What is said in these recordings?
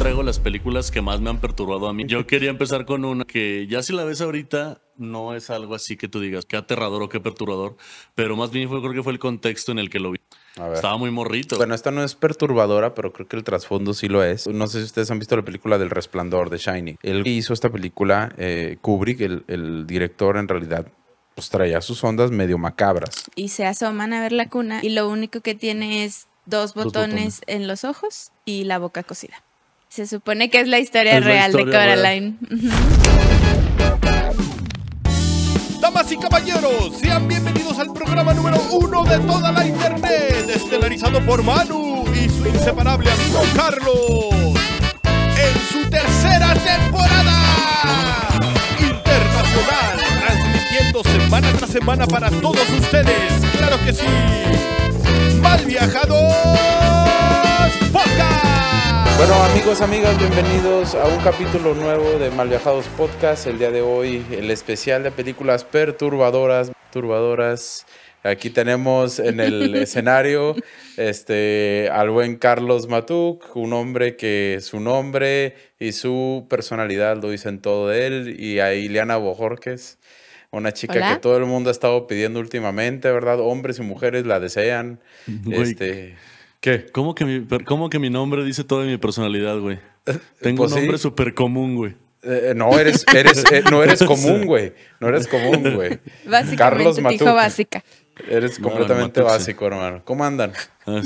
traigo las películas que más me han perturbado a mí. Yo quería empezar con una que ya si la ves ahorita no es algo así que tú digas qué aterrador o qué perturbador, pero más bien fue, creo que fue el contexto en el que lo vi. Estaba muy morrito. Bueno, esta no es perturbadora, pero creo que el trasfondo sí lo es. No sé si ustedes han visto la película del resplandor de Shiny. Él hizo esta película, eh, Kubrick, el, director en realidad pues traía sus ondas medio macabras. Y se asoman a ver la cuna y lo único que tiene es dos botones, dos botones. en los ojos y la boca cocida. Se supone que es la historia real de Coraline. Damas y caballeros, sean bienvenidos al programa número uno de toda la internet, estelarizado por Manu y su inseparable amigo Carlos, en su tercera temporada internacional, transmitiendo semana tras semana para todos ustedes. Claro que sí. Mal viajado bueno amigos, amigas, bienvenidos a un capítulo nuevo de Malviajados Podcast. El día de hoy, el especial de películas perturbadoras, turbadoras. Aquí tenemos en el escenario este, al buen Carlos Matuk, un hombre que su nombre y su personalidad lo dicen todo de él, y a Ileana Bojorques, una chica que todo el mundo ha estado pidiendo últimamente, ¿verdad? Hombres y mujeres la desean. Este, ¿Qué? ¿Cómo que mi, nombre dice toda mi personalidad, güey? Eh, Tengo pues un nombre súper común, güey. Eh, eh, no eres, eres, no eres común, güey. No eres común, güey. Básicamente, Carlos Matú. básica. Eres completamente básico, hermano. ¿Cómo andan? Ah,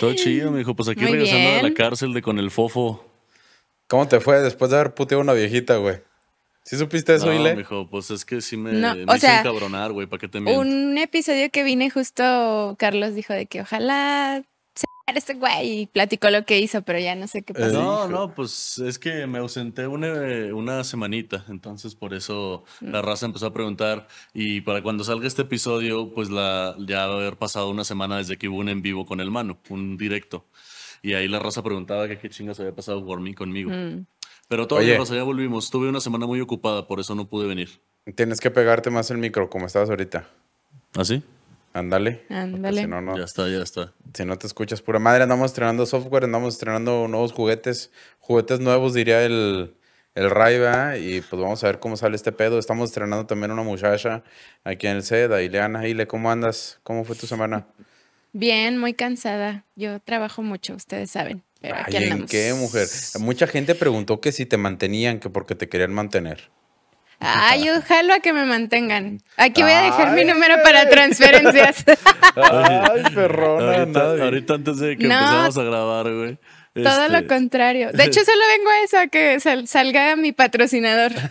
todo chido, me dijo. Pues aquí regresando de la cárcel de con el fofo. ¿Cómo te fue después de haber puteado a una viejita, güey? ¿Sí supiste eso, no, mijo, pues es que sí me, no, me o hice encabronar, güey, ¿para qué te miento? Un episodio que vine justo, Carlos dijo de que ojalá este güey y platicó lo que hizo, pero ya no sé qué eh, pasó. no, no, pues es que me ausenté una, eh, una semanita, entonces por eso la mm. raza empezó a preguntar y para cuando salga este episodio, pues la, ya va a haber pasado una semana desde que hubo un en vivo con el mano, un directo. Y ahí la raza preguntaba qué chingas había pasado por mí conmigo. Mm. Pero todavía, ya volvimos. Tuve una semana muy ocupada, por eso no pude venir. Tienes que pegarte más el micro como estabas ahorita. ¿Así? ¿Ah, sí? Ándale. ya está, ya está. Si no te escuchas pura madre, andamos estrenando software, andamos estrenando nuevos juguetes, juguetes nuevos, diría el, el Y pues vamos a ver cómo sale este pedo. Estamos estrenando también una muchacha aquí en el SED, Ileana. Ile, ¿cómo andas? ¿Cómo fue tu semana? Bien, muy cansada. Yo trabajo mucho, ustedes saben. Pero ¿En qué, mujer? Mucha gente preguntó que si te mantenían, que porque te querían mantener. Ay, ojalá que me mantengan. Aquí voy a dejar mi número para transferencias. Ay, perrona. Ahorita, antes de que empezamos a grabar, güey, todo lo este, contrario. De hecho, solo vengo a eso, a que salga mi patrocinador.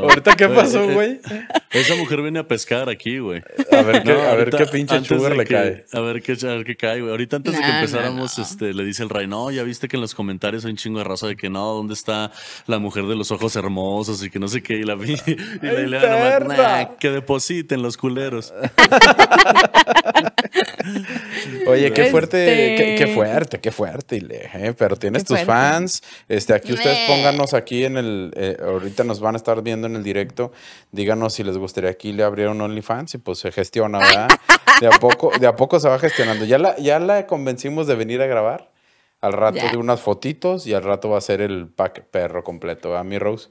¿Ahorita qué pasó, eh, güey? Esa mujer viene a pescar aquí, güey. A ver qué, a ver qué pinche chugar le cae. A ver qué, a ver qué cae, güey. Ahorita antes de que empezáramos, este, le dice el rey, no, ya viste que en los comentarios hay un chingo de raza de que no, ¿dónde está la mujer de los ojos hermosos y que no sé qué? Y la vi y la, y la que depositen los culeros. Oye, qué fuerte, qué, este fuerte, qué fuerte, ¿eh? pero tienes tus fans. Este, aquí ustedes pónganos aquí en el, eh, ahorita nos van a estar viendo en el directo. Díganos si les gustaría aquí le abrieron OnlyFans y pues se gestiona, ¿verdad? De a poco, de a poco se va gestionando. Ya la, ya la convencimos de venir a grabar. Al rato de unas fotitos y al rato va a ser el pack perro completo, ¿a mi Rose?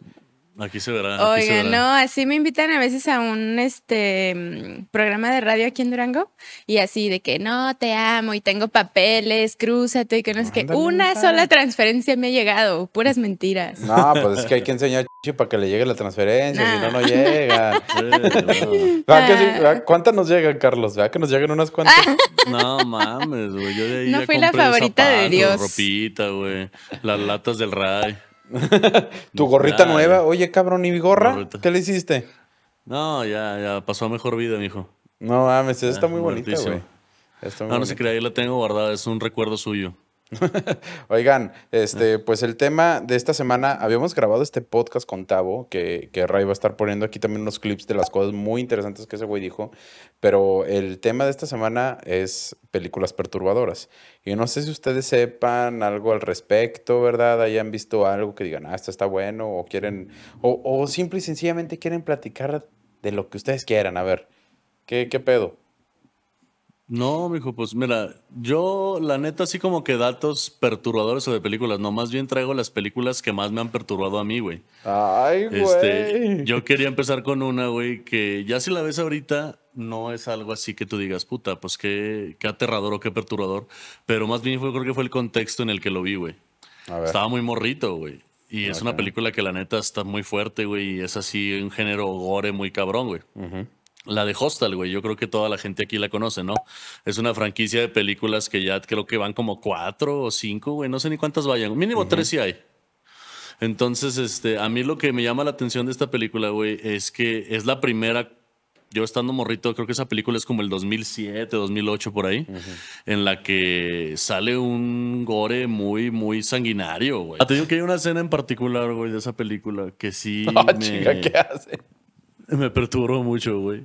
Aquí se verá. Oiga, no, así me invitan a veces a un este programa de radio aquí en Durango y así de que no te amo y tengo papeles, crúzate y que no es que una sola transferencia me ha llegado, puras mentiras. No, pues es que hay que enseñar chichi para que le llegue la transferencia, si no no llega. Ah. ¿Cuántas nos llegan, Carlos? ¿Verdad que nos llegan unas cuantas? Ah. no mames, güey, No fui la favorita de Dios. Ropita, güey, las latas del radio tu gorrita nueva. Oye, cabrón, ¿y mi gorra? ¿Qué le hiciste? No, ya, ya pasó a mejor vida, mijo. No mames, está muy bonita, No, sé no crea, ahí la tengo guardada, es un recuerdo suyo. Oigan, este, pues el tema de esta semana, habíamos grabado este podcast con Tavo, que, que, Ray va a estar poniendo aquí también unos clips de las cosas muy interesantes que ese güey dijo, pero el tema de esta semana es películas perturbadoras. Y no sé si ustedes sepan algo al respecto, ¿verdad? Hayan visto algo que digan, ah, esto está bueno, o quieren, o, o simple y sencillamente quieren platicar de lo que ustedes quieran. A ver, ¿qué, qué pedo? No, mijo, pues mira, yo la neta así como que datos perturbadores o de películas, no, más bien traigo las películas que más me han perturbado a mí, güey. Ay, este, güey. Este, yo quería empezar con una, güey, que ya si la ves ahorita, no es algo así que tú digas, puta, pues qué, qué aterrador o qué perturbador, pero más bien fue, creo que fue el contexto en el que lo vi, güey. Estaba muy morrito, güey. Y es una película que la neta está muy fuerte, güey, y es así un género gore muy cabrón, güey. La de Hostel, güey, yo creo que toda la gente aquí la conoce, ¿no? Es una franquicia de películas que ya creo que van como cuatro o cinco, güey, no sé ni cuántas vayan, mínimo tres sí hay. Entonces, este, a mí lo que me llama la atención de esta película, güey, es que es la primera, yo estando morrito, creo que esa película es como el 2007, 2008 por ahí, en la que sale un gore muy, muy sanguinario, güey. Ah, te digo que hay una escena en particular, güey, de esa película que sí... Ah, chica, ¿qué hace? me perturbó mucho, güey.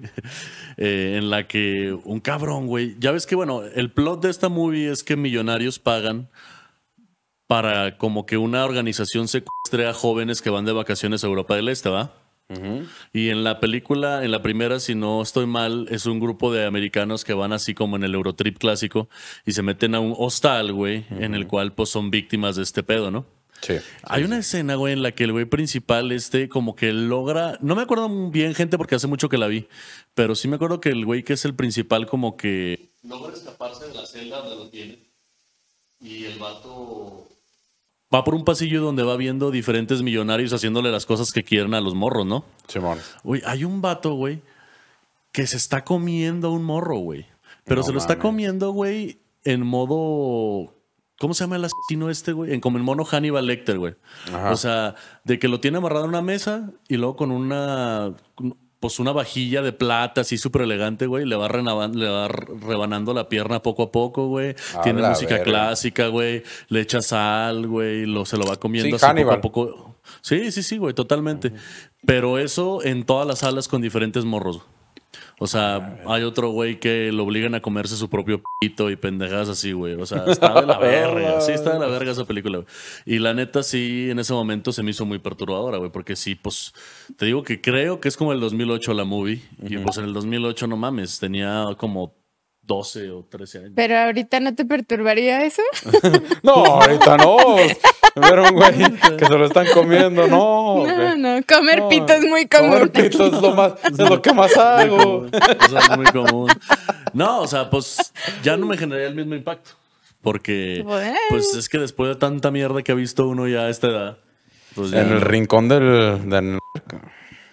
Eh, en la que un cabrón, güey. Ya ves que, bueno, el plot de esta movie es que millonarios pagan para como que una organización secuestre a jóvenes que van de vacaciones a Europa del Este, ¿va? Y en la película, en la primera, si no estoy mal, es un grupo de americanos que van así como en el Eurotrip clásico y se meten a un hostal, güey, en el cual pues son víctimas de este pedo, ¿no? Sí, Hay una escena, güey, en la que el güey principal, este, como que logra. No me acuerdo bien, gente, porque hace mucho que la vi. Pero sí me acuerdo que el güey que es el principal, como que. Logra escaparse de la celda donde lo tiene. Y el vato. Va por un pasillo donde va viendo diferentes millonarios haciéndole las cosas que quieren a los morros, ¿no? morro. Uy, hay un vato, güey, que se está comiendo a un morro, güey. Pero se lo está comiendo, güey, en modo ¿Cómo se llama el asesino este, güey? En como el mono Hannibal Lecter, güey. O sea, de que lo tiene amarrado en una mesa y luego con una pues una vajilla de plata así súper elegante, güey. Le va, le va rebanando la pierna poco a poco, güey. Tiene música clásica, güey. Le echa sal, güey. Lo, se lo va comiendo así poco a poco. Sí, sí, sí, güey, totalmente. Pero eso en todas las salas con diferentes morros. O sea, ah, hay otro güey que lo obligan a comerse su propio pito y pendejadas así, güey. O sea, está de la verga. Sí, está de la verga esa película. Güey. Y la neta, sí, en ese momento se me hizo muy perturbadora, güey. Porque sí, pues, te digo que creo que es como el 2008 la movie. Y pues en el 2008, no mames, tenía como 12 o 13 años. Pero ahorita no te perturbaría eso. no, ahorita no. Pero un güey que se lo están comiendo, no. No, no, comer pito es muy común. Comer pito es lo, más, es lo que más hago. es muy común. No, o sea, pues ya no me generaría el mismo impacto. Porque, pues es que después de tanta mierda que ha visto uno ya a esta edad. Pues ya... En el rincón del...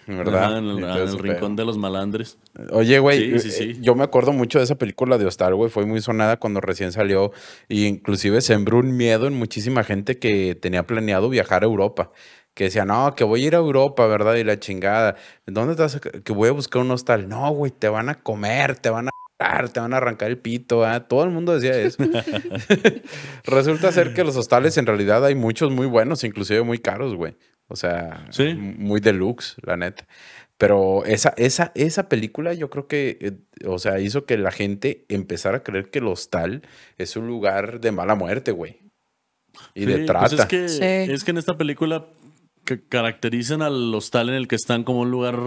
¿verdad? en el, rincón de los malandres. Oye, güey, yo me acuerdo mucho de esa película de Hostal, güey, fue muy sonada cuando recién salió y inclusive sembró un miedo en muchísima gente que tenía planeado viajar a Europa. Que decía, no, que voy a ir a Europa, ¿verdad? Y la chingada. ¿Dónde estás? Que voy a buscar un hostal. No, güey, te van a comer, te van a te van a arrancar el pito, ¿eh? todo el mundo decía eso. Resulta ser que los hostales en realidad hay muchos muy buenos, inclusive muy caros, güey. O sea, muy deluxe, la neta. Pero esa, esa, esa película yo creo que, eh, o sea, hizo que la gente empezara a creer que el hostal es un lugar de mala muerte, güey. Y de pues trata. que, es que en esta película que caracterizan al hostal en el que están como un lugar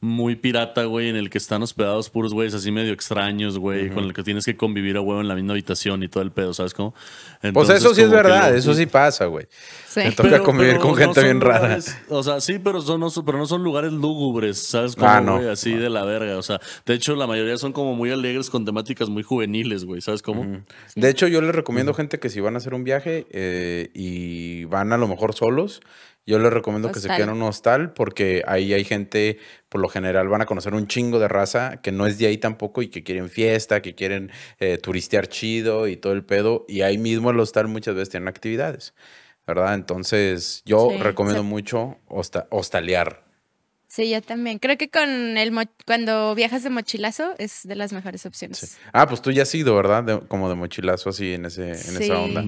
muy pirata, güey, en el que están hospedados puros güeyes así medio extraños, güey, con el que tienes que convivir a huevo en la misma habitación y todo el pedo, ¿sabes cómo? Entonces, pues eso sí es verdad, eso sí pasa, güey. Me toca convivir con gente bien rara. O sea, sí, pero, son, no, pero no son lugares lúgubres, ¿sabes cómo, ah, güey? Así ah. de la verga, o sea, de hecho la mayoría son como muy alegres con temáticas muy juveniles, güey, ¿sabes cómo? De hecho yo les recomiendo gente que si van a hacer un viaje eh, y van a lo mejor solos, yo les recomiendo que se queden en un hostal porque ahí hay gente, por lo general van a conocer un chingo de raza que no es de ahí tampoco y que quieren fiesta, que quieren eh, turistear chido y todo el pedo. Y ahí mismo el hostal muchas veces tienen actividades, ¿verdad? Entonces yo recomiendo mucho hostalear. Sí, yo también. Creo que con el cuando viajas de mochilazo es de las mejores opciones. Ah, pues tú ya has ido, ¿verdad? como de mochilazo así en ese en esa onda,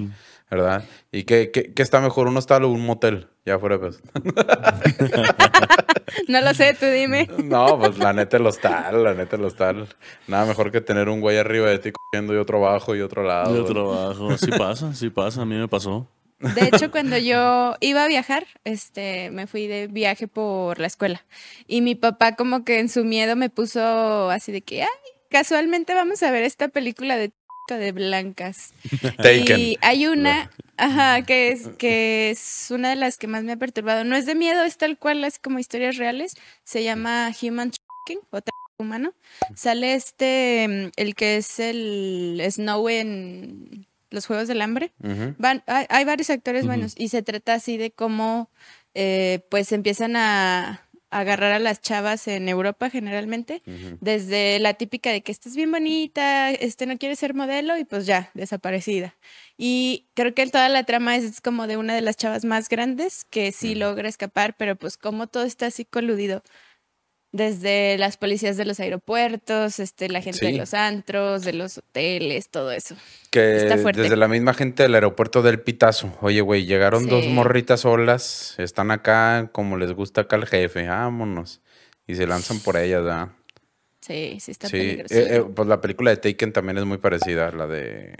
¿verdad? ¿Y qué, está mejor, un hostal o un motel? Ya fuera pues. no lo sé, tú dime. No, pues la neta el hostal, la neta el hostal. Nada mejor que tener un güey arriba de ti cogiendo y otro abajo y otro lado. Y otro abajo. Sí pasa, sí pasa, a mí me pasó. De hecho, cuando yo iba a viajar, este, me fui de viaje por la escuela y mi papá como que en su miedo me puso así de que, ay, casualmente vamos a ver esta película de de blancas. Y hay una, ajá, que es, que es una de las que más me ha perturbado. No es de miedo, es tal cual, es como historias reales. Se llama Human T***, o humano. Sale este, mm, el que es el Snow en los Juegos del Hambre. Van, hay, varios actores buenos y se trata así de cómo eh, pues empiezan a, agarrar a las chavas en Europa generalmente, desde la típica de que estás bien bonita, este no quieres ser modelo y pues ya, desaparecida. Y creo que toda la trama es, es como de una de las chavas más grandes que sí logra escapar, pero pues como todo está así coludido desde las policías de los aeropuertos, este, la gente de los antros, de los hoteles, todo eso. Que Está fuerte. desde la misma gente del aeropuerto del Pitazo. Oye, güey, llegaron dos morritas solas, están acá como les gusta acá el jefe, vámonos. Y se lanzan por ellas, ¿verdad? Sí, sí está sí. peligroso. Eh, eh, pues la película de Taken también es muy parecida, a la de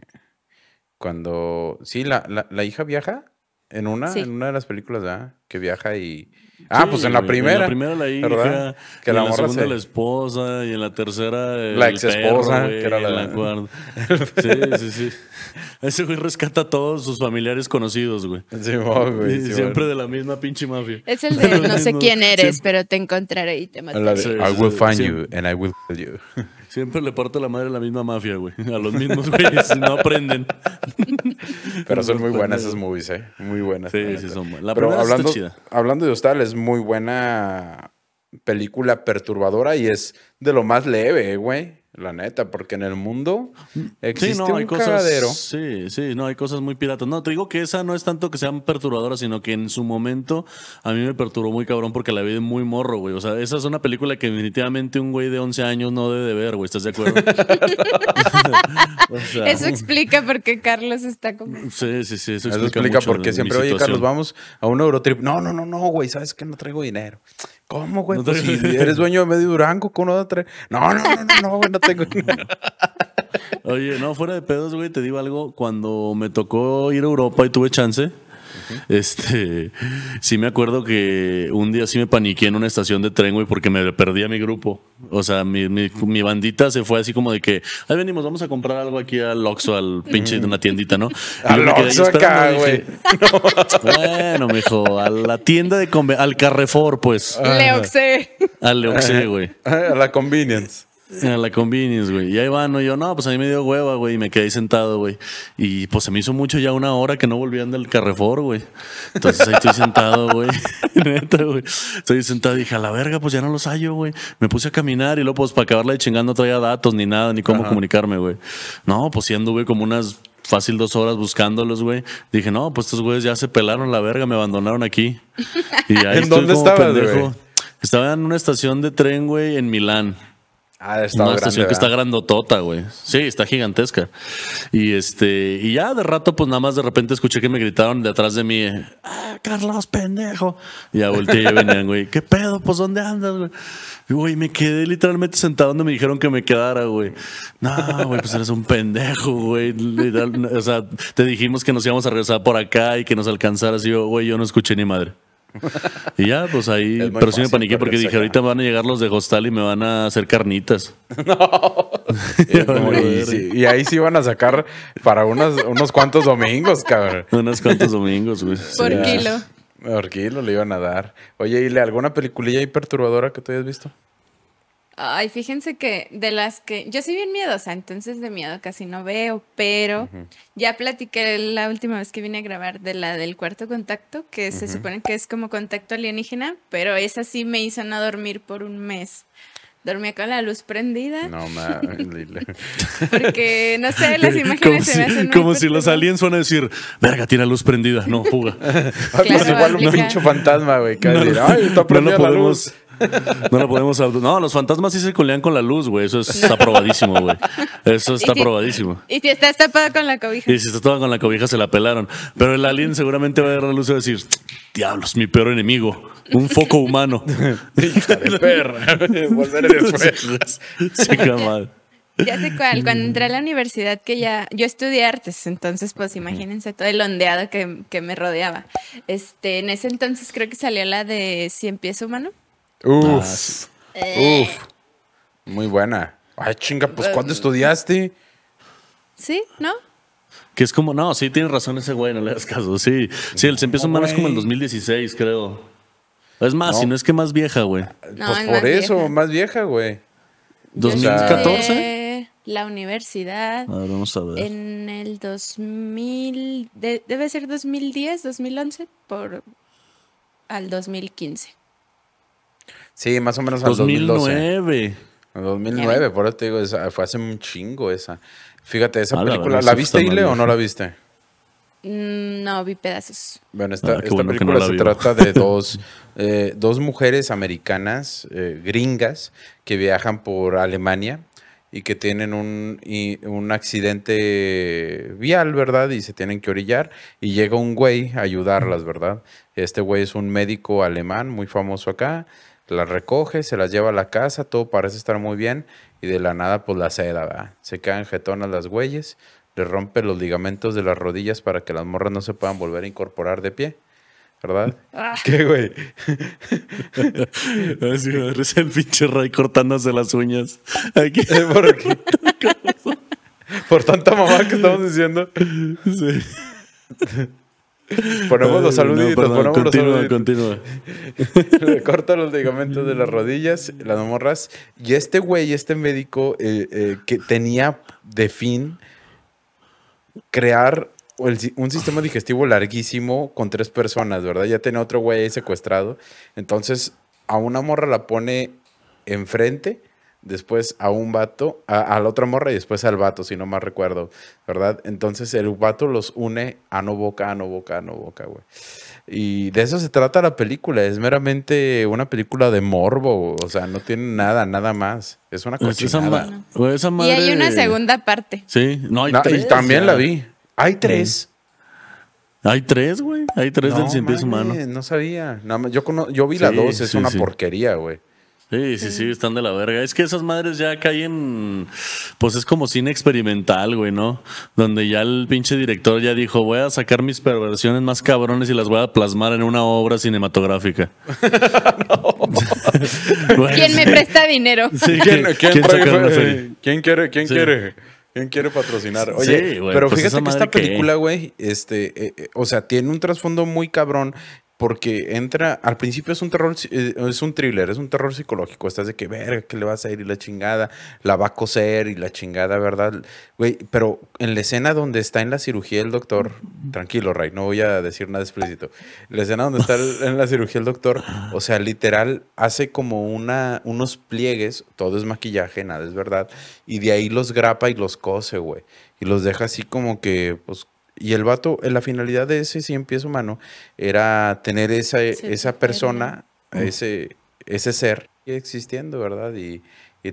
cuando... Sí, la, la hija viaja en una, en una de las películas, ¿ah? Que viaja y. Ah, pues en la primera. En la primera la hija. Que la, en la segunda la esposa y en la tercera. la ex esposa, que era la, la sí, sí, sí. Ese güey rescata a todos sus familiares conocidos, güey. Sí, güey. siempre de la misma pinche mafia. Es el de no sé quién eres, pero te encontraré y te mataré. I will find you and I will kill you. Siempre le parto la madre a la misma mafia, güey. A los mismos güeyes. no aprenden. Pero son muy buenas esas movies, ¿eh? Muy buenas. Sí, sí, son buenas. La Pero primera hablando, hablando de hostal, es muy buena película perturbadora y es de lo más leve, güey. La neta, porque en el mundo existe un hay Sí, sí, no, hay cosas muy piratas. No, te digo que esa no es tanto que sean perturbadoras, sino que en su momento a mí me perturbó muy cabrón porque la vi de muy morro, güey. O sea, esa es una película que definitivamente un güey de 11 años no debe ver, güey. ¿Estás de acuerdo? eso explica por qué Carlos está como... Sí, sí, sí, eso explica, por qué siempre, oye, Carlos, vamos a un Eurotrip. No, no, no, no, güey, ¿sabes que No traigo dinero. ¿Cómo, güey? No pues, si eres dueño de medio Durango, con uno de tres? no, no, no, no, güey, no tengo. Oye, no, fuera de pedos, güey, te digo algo. Cuando me tocó ir a Europa y tuve chance, este, sí me acuerdo que un día sí me paniqué en una estación de tren, güey, porque me perdí a mi grupo. O sea, mi, bandita se fue así como de que, ahí venimos, vamos a comprar algo aquí al Oxxo, al pinche de una tiendita, ¿no? al Oxxo acá, güey. bueno, mijo, a la tienda de, al Carrefour, pues. Leoxé. Al Leoxé, güey. A la convenience. En la convenience, güey. Y ahí van, ¿no? yo, no, pues a mí me dio hueva, güey, y me quedé sentado, güey. Y pues se me hizo mucho ya una hora que no volvían del Carrefour, güey. Entonces ahí estoy sentado, güey. güey. Estoy sentado y dije, a la verga, pues ya no los hallo, güey. Me puse a caminar y luego, pues para acabarla de chingando, no traía datos ni nada, ni cómo comunicarme, güey. No, pues siendo güey, como unas fácil dos horas buscándolos, güey. Dije, no, pues estos güeyes ya se pelaron la verga, me abandonaron aquí. Y ¿En dónde estaba estabas, Estaba en una estación de tren, güey, en Milán. Ah, está una estación que está grandotota, güey. Sí, está gigantesca. Y este, y ya de rato, pues nada más de repente escuché que me gritaron de atrás de mí, eh, ah, Carlos, pendejo. Y ya volteé y venían, güey, ¿qué pedo? Pues dónde andas, güey. Güey, me quedé literalmente sentado donde me dijeron que me quedara, güey. No, güey, pues eres un pendejo, güey. O sea, te dijimos que nos íbamos a regresar por acá y que nos alcanzaras. Y yo, güey, yo no escuché ni madre. Y ya, pues ahí. Pero sí me paniqué porque dije, ahorita van a llegar los de Hostal y me van a hacer carnitas. No. y, ahí sí van a sacar para unos, unos cuantos domingos, cabrón. Unos cuantos domingos, güey. Por kilo. Por kilo le iban a dar. Oye, ¿y le alguna peliculilla ahí perturbadora que tú hayas visto? Ay, fíjense que de las que yo soy bien miedosa, entonces de miedo casi no veo, pero ya platiqué la última vez que vine a grabar de la del cuarto contacto, que se supone que es como contacto alienígena, pero esa sí me hizo no dormir por un mes. Dormía con la luz prendida. No mames. Porque, no sé, las imágenes como se me hacen Como si los aliens van a decir, verga, tiene luz prendida, no, fuga. claro, pues igual un pincho fantasma, güey. No, no, no, podemos, No lo podemos. No, los fantasmas sí se culean con la luz, güey. Eso está probadísimo, güey. Eso está probadísimo. Y si está tapado con la cobija. Y si está tapada con la cobija, se la pelaron. Pero el alien seguramente va a ver la luz y va a decir: Diablos, mi peor enemigo. Un foco humano. de perra. mal. Ya sé cuál, cuando entré a la universidad que ya, yo estudié artes, entonces pues imagínense todo el ondeado que, que me rodeaba. Este, en ese entonces creo que salió la de Cien pies humano. Ah, eh. Uf. Muy buena. Ay, chinga, pues ¿cuándo pues, estudiaste? Sí, ¿no? Que es como, no, sí, tienes razón ese güey, no le das caso. Sí, sí, el se empieza más es como el 2016, creo. Es más, si no es que más vieja, güey. pues por eso, más vieja, güey. 2014. La universidad. A ver, vamos a ver. En el 2000, debe ser 2010, 2011, por al 2015. Sí, más o menos al 2012. 2009. 2009, por eso te digo, fue hace un chingo esa. Fíjate, esa ah, película, ¿la, viste, Ile, o no la viste? Mm, no, vi pedazos. Bueno, esta, ah, película se trata de eh, dos, mujeres americanas, eh, gringas, que viajan por Alemania y que tienen un, un accidente vial, ¿verdad? Y se tienen que orillar. Y llega un güey a ayudarlas, ¿verdad? Este güey es un médico alemán muy famoso acá las recoge, se las lleva a la casa, todo parece estar muy bien y de la nada pues la ceda, ¿verdad? Se quedan jetonas las güeyes, le rompe los ligamentos de las rodillas para que las morras no se puedan volver a incorporar de pie. ¿Verdad? Ah. ¿Qué, güey? Así el pinche Ray cortándose las uñas. ¿Por, tanta mamá que estamos diciendo. Ponemos los saluditos, ponemos los saluditos. Le corta los ligamentos de las rodillas, las morras. Y este güey, este médico, eh, eh, que tenía de fin crear un sistema digestivo larguísimo con tres personas, ¿verdad? Ya tenía otro güey secuestrado. Entonces, a una morra la pone enfrente después a un vato, a, la otra morra y después al vato, si no mal recuerdo, ¿verdad? Entonces el vato los une a no boca, a no boca, a no boca, güey. Y de eso se trata la película, es meramente una película de morbo, o sea, no tiene nada, nada más. Es una cosa pues Y hay una segunda parte. Sí, no, hay y también la vi. Hay mm. tres. Hay tres, güey. Hay tres del pies humano. No sabía. Nada yo, yo vi la dos, es una porquería, güey. Sí, sí, sí, están de la verga. Es que esas madres ya caen, pues es como cine experimental, güey, ¿no? Donde ya el pinche director ya dijo, voy a sacar mis perversiones más cabrones y las voy a plasmar en una obra cinematográfica. ¿Quién me presta dinero? Sí, ¿quién, eh, quiere? ¿Quién quiere? ¿Quién quiere patrocinar? Oye, pero pues fíjate que esta película, güey, este, eh, eh, o sea, tiene un trasfondo muy cabrón porque entra, al principio es un terror, eh, es un thriller, es un terror psicológico, estás de que verga, que le vas a ir y la chingada, la va a coser y la chingada, ¿verdad? Güey, pero en la escena donde está en la cirugía el doctor, tranquilo, Ray, no voy a decir nada explícito, la escena donde está en la cirugía el doctor, o sea, literal, hace como una, unos pliegues, todo es maquillaje, nada es verdad, y de ahí los grapa y los cose, güey, y los deja así como que, pues, y el vato, la finalidad de ese 100 pies humano era tener esa, esa persona, ese, ese ser existiendo, ¿verdad? Y,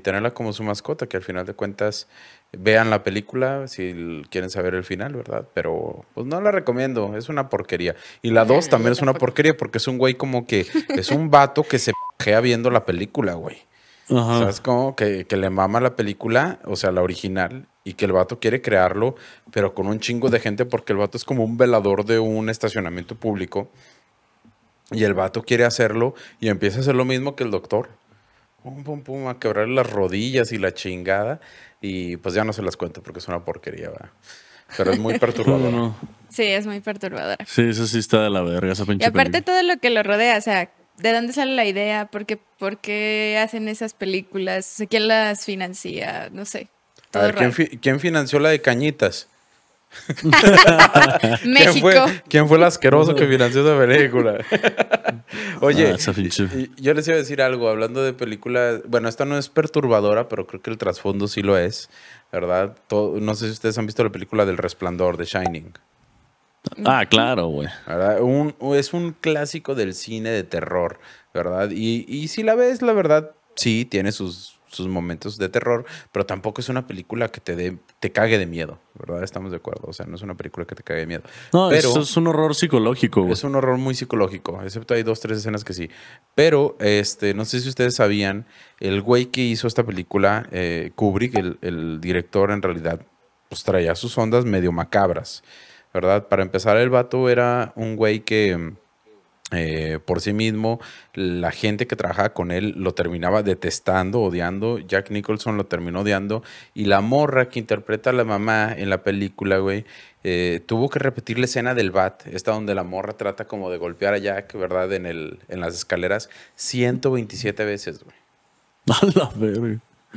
tenerla como su mascota, que al final de cuentas vean la película si quieren saber el final, ¿verdad? Pero pues no la recomiendo, es una porquería. Y la 2 también es una porquería porque es un güey como que es un vato que se pajea viendo la película, güey. O sea, es como que, que le mama la película, o sea, la original, y que el vato quiere crearlo, pero con un chingo de gente porque el vato es como un velador de un estacionamiento público. Y el vato quiere hacerlo y empieza a hacer lo mismo que el doctor. Pum, pum, pum, a quebrar las rodillas y la chingada. Y pues ya no se las cuento porque es una porquería, ¿verdad? Pero es muy perturbador No, Sí, es muy perturbador Sí, eso sí está de la verga, esa pinche Y aparte todo lo que lo rodea, o sea, ¿de dónde sale la idea? ¿Por qué, por qué hacen esas películas? ¿Quién las financia? No sé a ver, ¿quién, financió la de Cañitas? México. ¿Quién fue, el asqueroso que financió esa película? Oye, ah, yo les iba a decir algo, hablando de películas, bueno, esta no es perturbadora, pero creo que el trasfondo sí lo es, ¿verdad? no sé si ustedes han visto la película del Resplandor, de Shining. Ah, claro, güey. es un clásico del cine de terror, ¿verdad? y si la ves, la verdad, sí, tiene sus sus momentos de terror, pero tampoco es una película que te te cague de miedo, ¿verdad? Estamos de acuerdo. O sea, no es una película que te cague de miedo. No, pero eso es un horror psicológico. Es un horror muy psicológico, excepto hay dos, tres escenas que sí. Pero, este, no sé si ustedes sabían, el güey que hizo esta película, eh, Kubrick, el, el director, en realidad, pues traía sus ondas medio macabras, ¿verdad? Para empezar, el vato era un güey que eh, por sí mismo. La gente que trabajaba con él lo terminaba detestando, odiando. Jack Nicholson lo terminó odiando. Y la morra que interpreta a la mamá en la película, güey, eh, tuvo que repetir la escena del bat, esta donde la morra trata como de golpear a Jack, ¿verdad? En, el, en las escaleras, 127 veces, güey. A la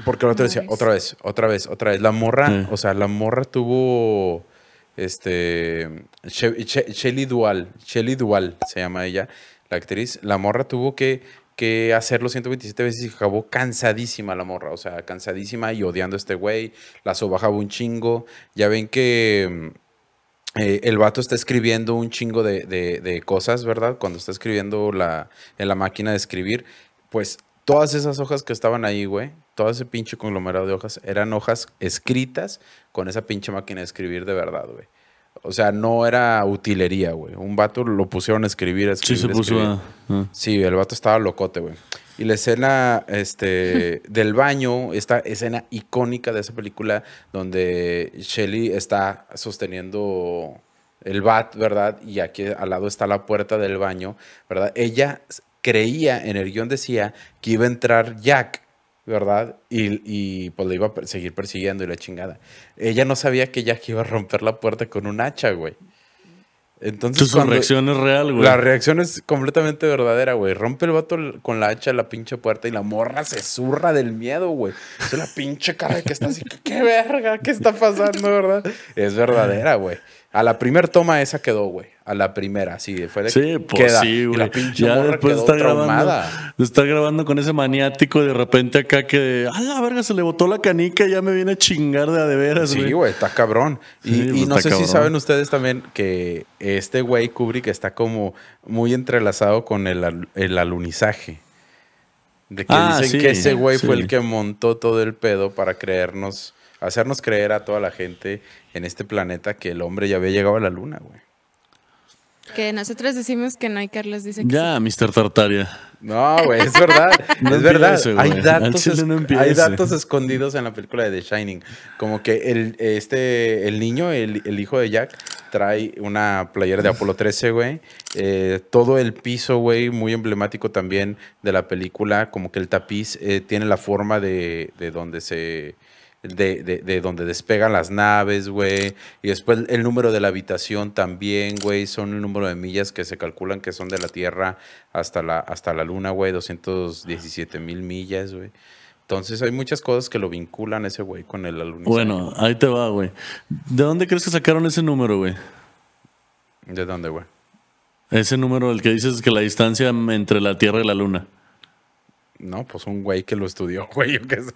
Porque lo decía, otra vez, otra vez, otra vez. La morra, o sea, la morra tuvo este, Shelly Dual, Shelly Dual se llama ella, la actriz, la morra tuvo que, hacerlo 127 veces y acabó cansadísima la morra, o sea, cansadísima y odiando a este güey, la sobajaba un chingo, ya ven que... Mm, eh, el vato está escribiendo un chingo de, cosas, ¿verdad? Cuando está escribiendo la, en la máquina de escribir, pues todas esas hojas que estaban ahí, güey, todo ese pinche conglomerado de hojas, eran hojas escritas con esa pinche máquina de escribir de verdad, güey. O sea, no era utilería, güey. Un vato lo pusieron a escribir, a Sí, se puso ah. Sí, el vato estaba locote, güey. Y la escena este, del baño, esta escena icónica de esa película donde Shelly está sosteniendo el bat, ¿verdad? Y aquí al lado está la puerta del baño, ¿verdad? Ella creía, en el guión decía, que iba a entrar Jack ¿verdad? Y, y pues le iba a seguir persiguiendo y la chingada. Ella no sabía que Jack iba a romper la puerta con un hacha, güey. Entonces, su reacción es real, güey. La reacción es completamente verdadera, güey. Rompe el vato con la hacha la pinche puerta y la morra se zurra del miedo, güey. Es la pinche cara que está así, ¿qué, qué verga? ¿Qué está pasando, verdad? Es verdadera, güey. A la primer toma esa quedó, güey a la primera, sí. fue de Sí, pues sí, Ya después está grabando, está grabando con ese maniático de repente acá que, a la verga, se le botó la canica y ya me viene a chingar de a de veras, Sí, güey, está cabrón. Y, pues no sé si saben ustedes también que este güey Kubrick está como muy entrelazado con el, el alunizaje. De que ah, dicen que ese güey fue el que montó todo el pedo para creernos, hacernos creer a toda la gente en este planeta que el hombre ya había llegado a la luna, güey. Que nosotros decimos que no hay Carlos dice que Ya, Mr. Tartaria. No, güey, es verdad. es verdad. hay, datos escondidos en la película de The Shining. Como que el, este, el niño, el, hijo de Jack, trae una playera de Apolo 13, güey. Eh, todo el piso, güey, muy emblemático también de la película. Como que el tapiz eh, tiene la forma de donde se de, de, de donde despegan las naves, güey. Y después el número de la habitación también, güey. Son el número de millas que se calculan que son de la Tierra hasta la, hasta la Luna, güey. 217 mil millas, güey. Entonces hay muchas cosas que lo vinculan ese güey con el alunizaje. Bueno, ahí te va, güey. ¿De dónde crees que sacaron ese número, güey? ¿De dónde, güey? Ese número, el que dices que la distancia entre la Tierra y la Luna. No, pues un güey que lo estudió, güey, yo qué sé.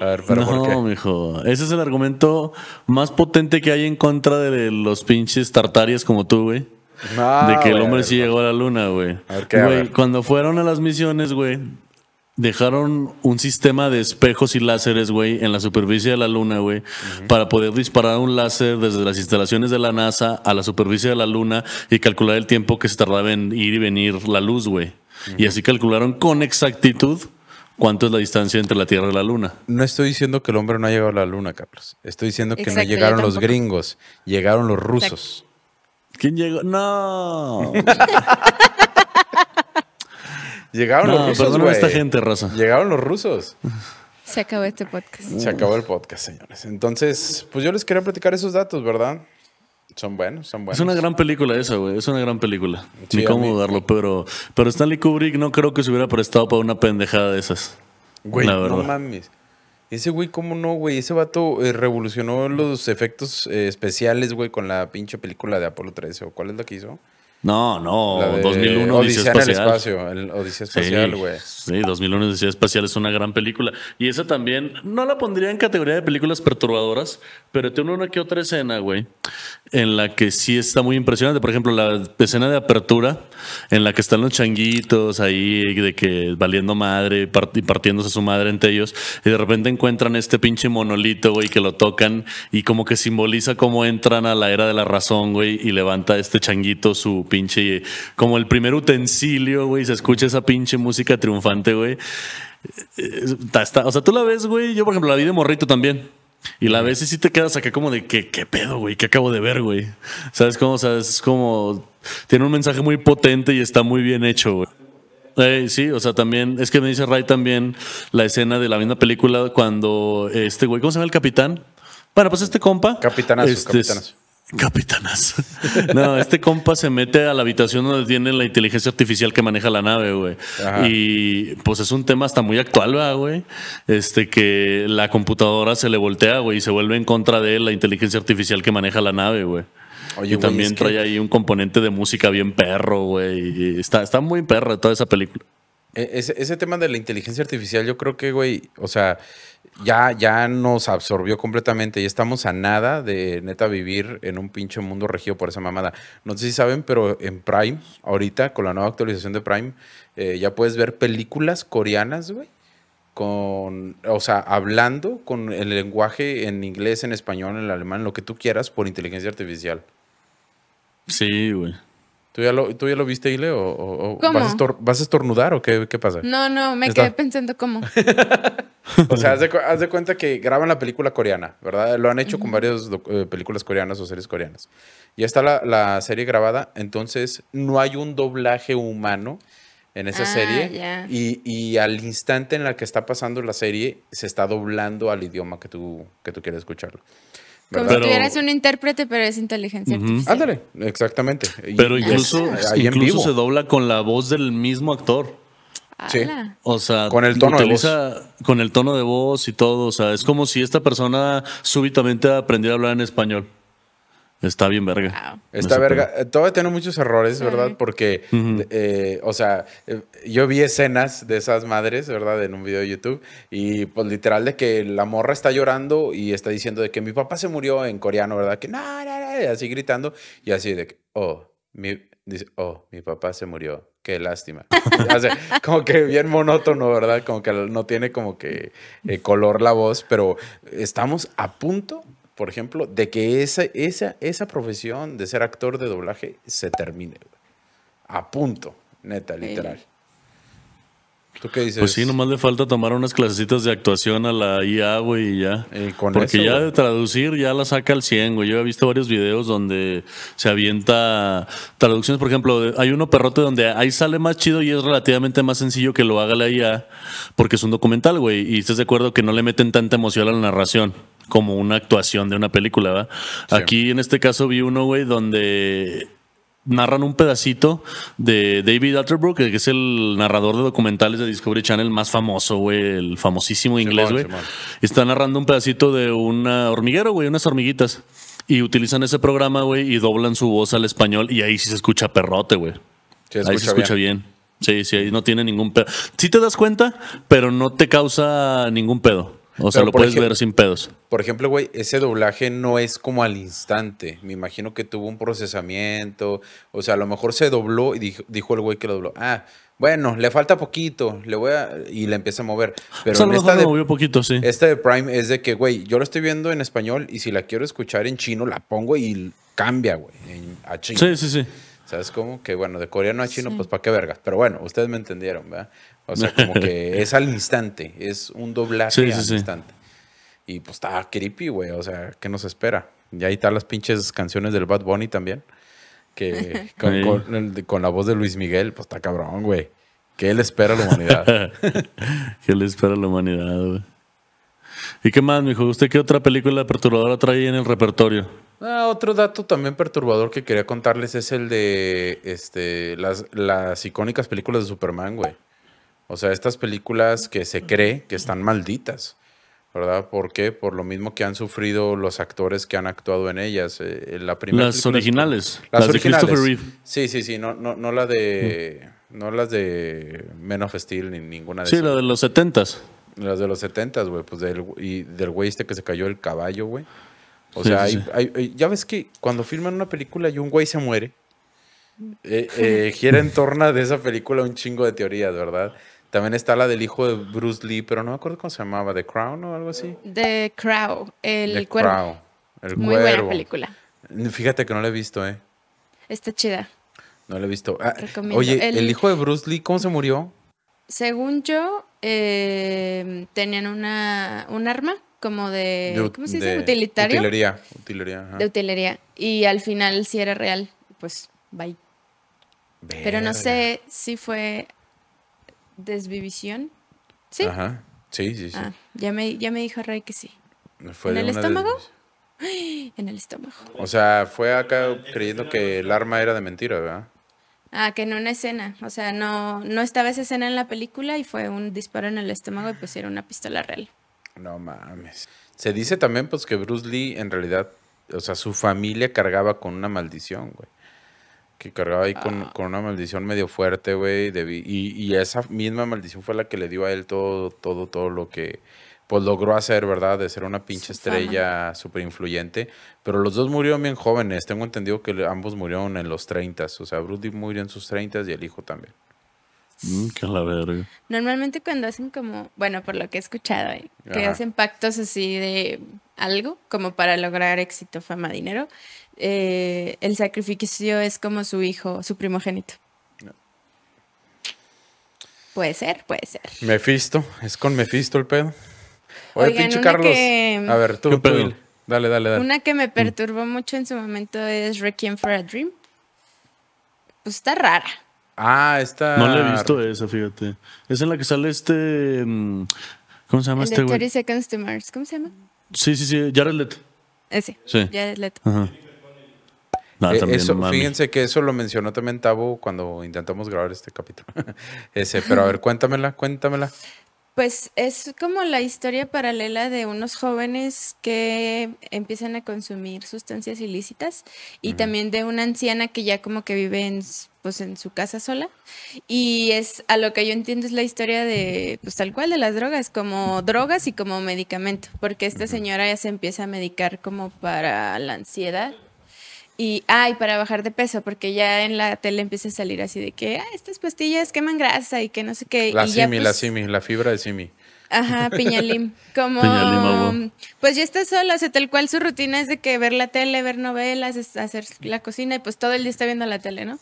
A ver, pero no, ¿por mijo. Ese es el argumento más potente que hay en contra de los pinches tartarias como tú, güey. de que el hombre sí llegó a la luna, güey. Güey, cuando fueron a las misiones, güey, dejaron un sistema de espejos y láseres, güey, en la superficie de la luna, güey, para poder disparar un láser desde las instalaciones de la NASA a la superficie de la luna y calcular el tiempo que se tardaba en ir y venir la luz, güey. Y así calcularon con exactitud cuánto es la distancia entre la Tierra y la Luna. No estoy diciendo que el hombre no ha llegado a la Luna, Carlos. Estoy diciendo que no llegaron los gringos, llegaron los rusos. ¿Quién llegó? No. llegaron los rusos. Perdóname esta gente, raza. Llegaron los rusos. Se acabó este podcast. Se acabó el podcast, señores. Entonces, pues yo les quería platicar esos datos, ¿verdad? Son buenos, son buenos. Es una gran película esa, güey. Es una gran película. Sí, Ni cómo dudarlo, pero, pero Stanley Kubrick no creo que se hubiera prestado para una pendejada de esas. Güey, no mames. Ese güey, ¿cómo no, güey? Ese vato eh, revolucionó los efectos eh, especiales, güey, con la pinche película de Apolo 13. ¿O cuál es la que hizo? No, no, 2001 Odisea, Espacial. espacio, Odisea Espacial, güey. Sí, 2001 Odisea Espacial es una gran película. Y esa también, no la pondría en categoría de películas perturbadoras, pero tiene una que otra escena, güey, en la que sí está muy impresionante. Por ejemplo, la escena de apertura, en la que están los changuitos ahí, de que valiendo madre y partiéndose su madre entre ellos, y de repente encuentran este pinche monolito, güey, que lo tocan y como que simboliza cómo entran a la era de la razón, güey, y levanta este changuito su pinche, como el primer utensilio, güey, se escucha esa pinche música triunfante, güey. Eh, o sea, tú la ves, güey, yo por ejemplo la vi de morrito también. Y la ves y sí te quedas acá como de que, qué pedo, güey, qué acabo de ver, güey. ¿Sabes cómo? O sea, es como, tiene un mensaje muy potente y está muy bien hecho, güey. Eh, sí, o sea, también, es que me dice Ray también la escena de la misma película cuando este güey, ¿cómo se llama el capitán? Bueno, pues este compa. Capitanazo, este, capitanazo. Capitanas. No, este compa se mete a la habitación donde tiene la inteligencia artificial que maneja la nave, güey. Y pues es un tema hasta muy actual, güey. Este que la computadora se le voltea, güey, y se vuelve en contra de la inteligencia artificial que maneja la nave, güey. y también trae ahí un componente de música bien perro, güey. Está, está muy perro toda esa película. E-, ese, tema de la inteligencia artificial, yo creo que, güey, o sea, ya, ya nos absorbió completamente y estamos a nada de neta vivir en un pinche mundo regido por esa mamada. No sé si saben, pero en Prime, ahorita, con la nueva actualización de Prime, eh, ya puedes ver películas coreanas, güey, con, o sea, hablando con el lenguaje en inglés, en español, en alemán, lo que tú quieras por inteligencia artificial. Sí, güey. ¿Tú ya lo, viste, Ile? ¿O, o Vas, a estornudar o qué, pasa? No, no, me quedé pensando cómo. o sea, haz de, cuenta que graban la película coreana, ¿verdad? Lo han hecho con varias eh, películas coreanas o series coreanas. Ya está la, serie grabada, entonces no hay un doblaje humano en esa ah, serie. Y, y, al instante en la que está pasando la serie, se está doblando al idioma que tú, que tú quieres escucharlo. Como si tuvieras un intérprete, pero es inteligencia artificial. Ándale, exactamente. Pero incluso, se dobla con la voz del mismo actor. Sí. O sea, con el tono de voz. Con el tono de voz y todo. O sea, es como si esta persona súbitamente aprendiera a hablar en español. Está bien verga. Está verga. Eh, todavía tiene muchos errores, ¿verdad? Porque, eh, o sea, eh, yo vi escenas de esas madres, ¿verdad? En un video de YouTube. Y pues literal de que la morra está llorando y está diciendo de que mi papá se murió en coreano, ¿verdad? Que no, no, no, así gritando. Y así de que, oh, mi, dice, oh, mi papá se murió. Qué lástima. o sea, como que bien monótono, ¿verdad? Como que no tiene como que color la voz, pero estamos a punto por ejemplo, de que esa, esa, esa profesión de ser actor de doblaje se termine. A punto, neta, literal. ¿Tú qué dices? Pues sí, nomás le falta tomar unas clasecitas de actuación a la IA, güey, y ya. Porque ya de traducir ya la saca al 100, güey. Yo he visto varios videos donde se avienta traducciones. Por ejemplo, hay uno perrote donde ahí sale más chido y es relativamente más sencillo que lo haga la IA porque es un documental, güey. Y estás de acuerdo que no le meten tanta emoción a la narración como una actuación de una película, ¿va? Aquí en este caso vi uno, güey, donde narran un pedacito de David Alterbrook, que es el narrador de documentales de Discovery Channel más famoso, güey, el famosísimo inglés, güey. Está narrando un pedacito de una hormiguero, güey, unas hormiguitas. Y utilizan ese programa, güey, y doblan su voz al español y ahí sí se escucha perrote, güey. ahí se escucha bien. Sí, sí, ahí no tiene ningún pedo. Sí te das cuenta, pero no te causa ningún pedo. O sea, lo puedes ver sin pedos. Por ejemplo, güey, ese doblaje no es como al instante. Me imagino que tuvo un procesamiento. O sea, a lo mejor se dobló y dijo, el güey que lo dobló. Ah, bueno, le falta poquito, le voy a... Y le empieza a mover. Pero esta de, movió poquito, sí. Esta de Prime es de que, güey, yo lo estoy viendo en español y si la quiero escuchar en chino, la pongo y cambia, güey, a chino. Sí, sí, sí. ¿Sabes cómo? Que bueno, de coreano a chino, pues para qué vergas. Pero bueno, ustedes me entendieron, ¿verdad? O sea, como que es al instante, es un doblaje al instante. Y pues está creepy, güey, o sea, ¿qué nos espera? Y ahí están las pinches canciones del Bad Bunny también, que con, la voz de Luis Miguel, pues está cabrón, güey. ¿Qué le espera a la humanidad? ¿Qué le espera a la humanidad, güey? ¿Y qué más, mijo? ¿Usted qué otra película perturbadora trae en el repertorio? Ah, otro dato también perturbador que quería contarles es el de este, las, las icónicas películas de Superman, güey. O sea, estas películas que se cree que están malditas, ¿verdad? ¿Por qué? Por lo mismo que han sufrido los actores que han actuado en ellas. Eh, eh, la primera las originales. Las, de Christopher Reeve. Sí, sí, sí, no, no, la de... No las de Men of Steel ni ninguna de esas. Sí, la de los setentas. Las de los setentas, güey. Pues del, y del güey este que se cayó el caballo, güey. O sea, Hay, hay, ya ves que cuando filman una película y un güey se muere, eh, gira en torno de esa película un chingo de teorías, ¿verdad? También está la del hijo de Bruce Lee, pero no me acuerdo cómo se llamaba, The Crown o algo así. The Crow el Crow, el Muy buena película. Fíjate que no la he visto, ¿eh? Está chida. No la he visto. Ah, oye, el... hijo de Bruce Lee, ¿cómo se murió? Según yo, em, tenían una, un arma como de, ¿cómo se dice? De, utilitario. Utilería. utilería De utilería. Y al final, si era real, pues bye. Pero no sé si fue desvivisión. ¿Sí? Ajá. Sí, sí, sí. Ah, ya, me, ya me dijo Ray que sí. ¿En el estómago? en el estómago. O sea, fue acá creyendo que el arma era de mentira, ¿verdad? Ah, que en una escena. O sea, no, no estaba esa escena en la película y fue un disparo en el estómago y pues era una pistola real. No mames. Se dice también pues que Bruce Lee en realidad, o sea, su familia cargaba con una maldición, güey que cargaba ahí ah. con, una maldición medio fuerte, güey. Y, esa misma maldición fue la que le dio a él todo, todo, todo lo que pues logró hacer, ¿verdad? De ser una pinche estrella súper influyente. Pero los dos murieron bien jóvenes. Tengo entendido que ambos murieron en los 30. O sea, Rudy murió en sus 30 y el hijo también. Mm, la Normalmente cuando hacen como, bueno, por lo que he escuchado, eh, que hacen pactos así de algo, como para lograr éxito, fama, dinero, eh, el sacrificio es como su hijo, su primogénito. Puede ser, puede ser. Mefisto, es con Mefisto el pedo. Oye, pinche Carlos. A ver, tú, dale, dale, dale. Una que me mm. perturbó mucho en su momento es Requiem for a Dream. Pues está rara. Ah, esta. No la he visto esa, fíjate. Es en la que sale este. Mm, ¿Cómo se llama este güey? 30 ¿Cómo se llama? Sí, sí, sí. Jared Leto. Ese. Sí. Jared Leto. Eh, eso, fíjense que eso lo mencionó también Tavo cuando intentamos grabar este capítulo. Ese, pero a ver, cuéntamela, cuéntamela. Pues es como la historia paralela de unos jóvenes que empiezan a consumir sustancias ilícitas y también de una anciana que ya como que vive en, pues, en su casa sola. Y es a lo que yo entiendo es la historia de, pues tal cual, de las drogas, como drogas y como medicamento, porque esta señora ya se empieza a medicar como para la ansiedad y, ay, para bajar de peso, porque ya en la tele empieza a salir así de que, ah, estas pastillas queman grasa y que no sé qué. La simi, la pues simi, la fibra de simi. Ajá, piñalim. Como, pues ya está sola o sea, tal cual su rutina es de que ver la tele, ver novelas, hacer la cocina y pues todo el día está viendo la tele, ¿no?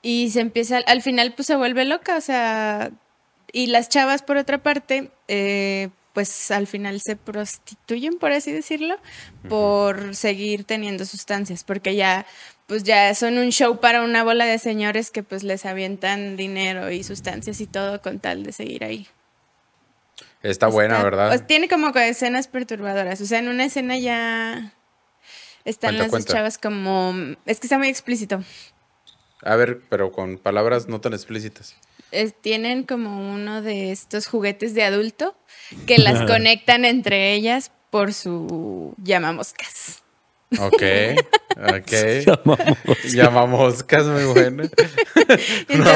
Y se empieza, al final pues se vuelve loca, o sea, y las chavas por otra parte, eh, pues al final se prostituyen, por así decirlo, por seguir teniendo sustancias, porque ya, pues ya son un show para una bola de señores que pues les avientan dinero y sustancias y todo con tal de seguir ahí. Está buena, ¿verdad? Pues, tiene como escenas perturbadoras, o sea, en una escena ya están las chavas como. Es que está muy explícito. A ver, pero con palabras no tan explícitas tienen como uno de estos juguetes de adulto que las conectan entre ellas por su llamamoscas. Ok, ok. Llamamoscas, muy buena.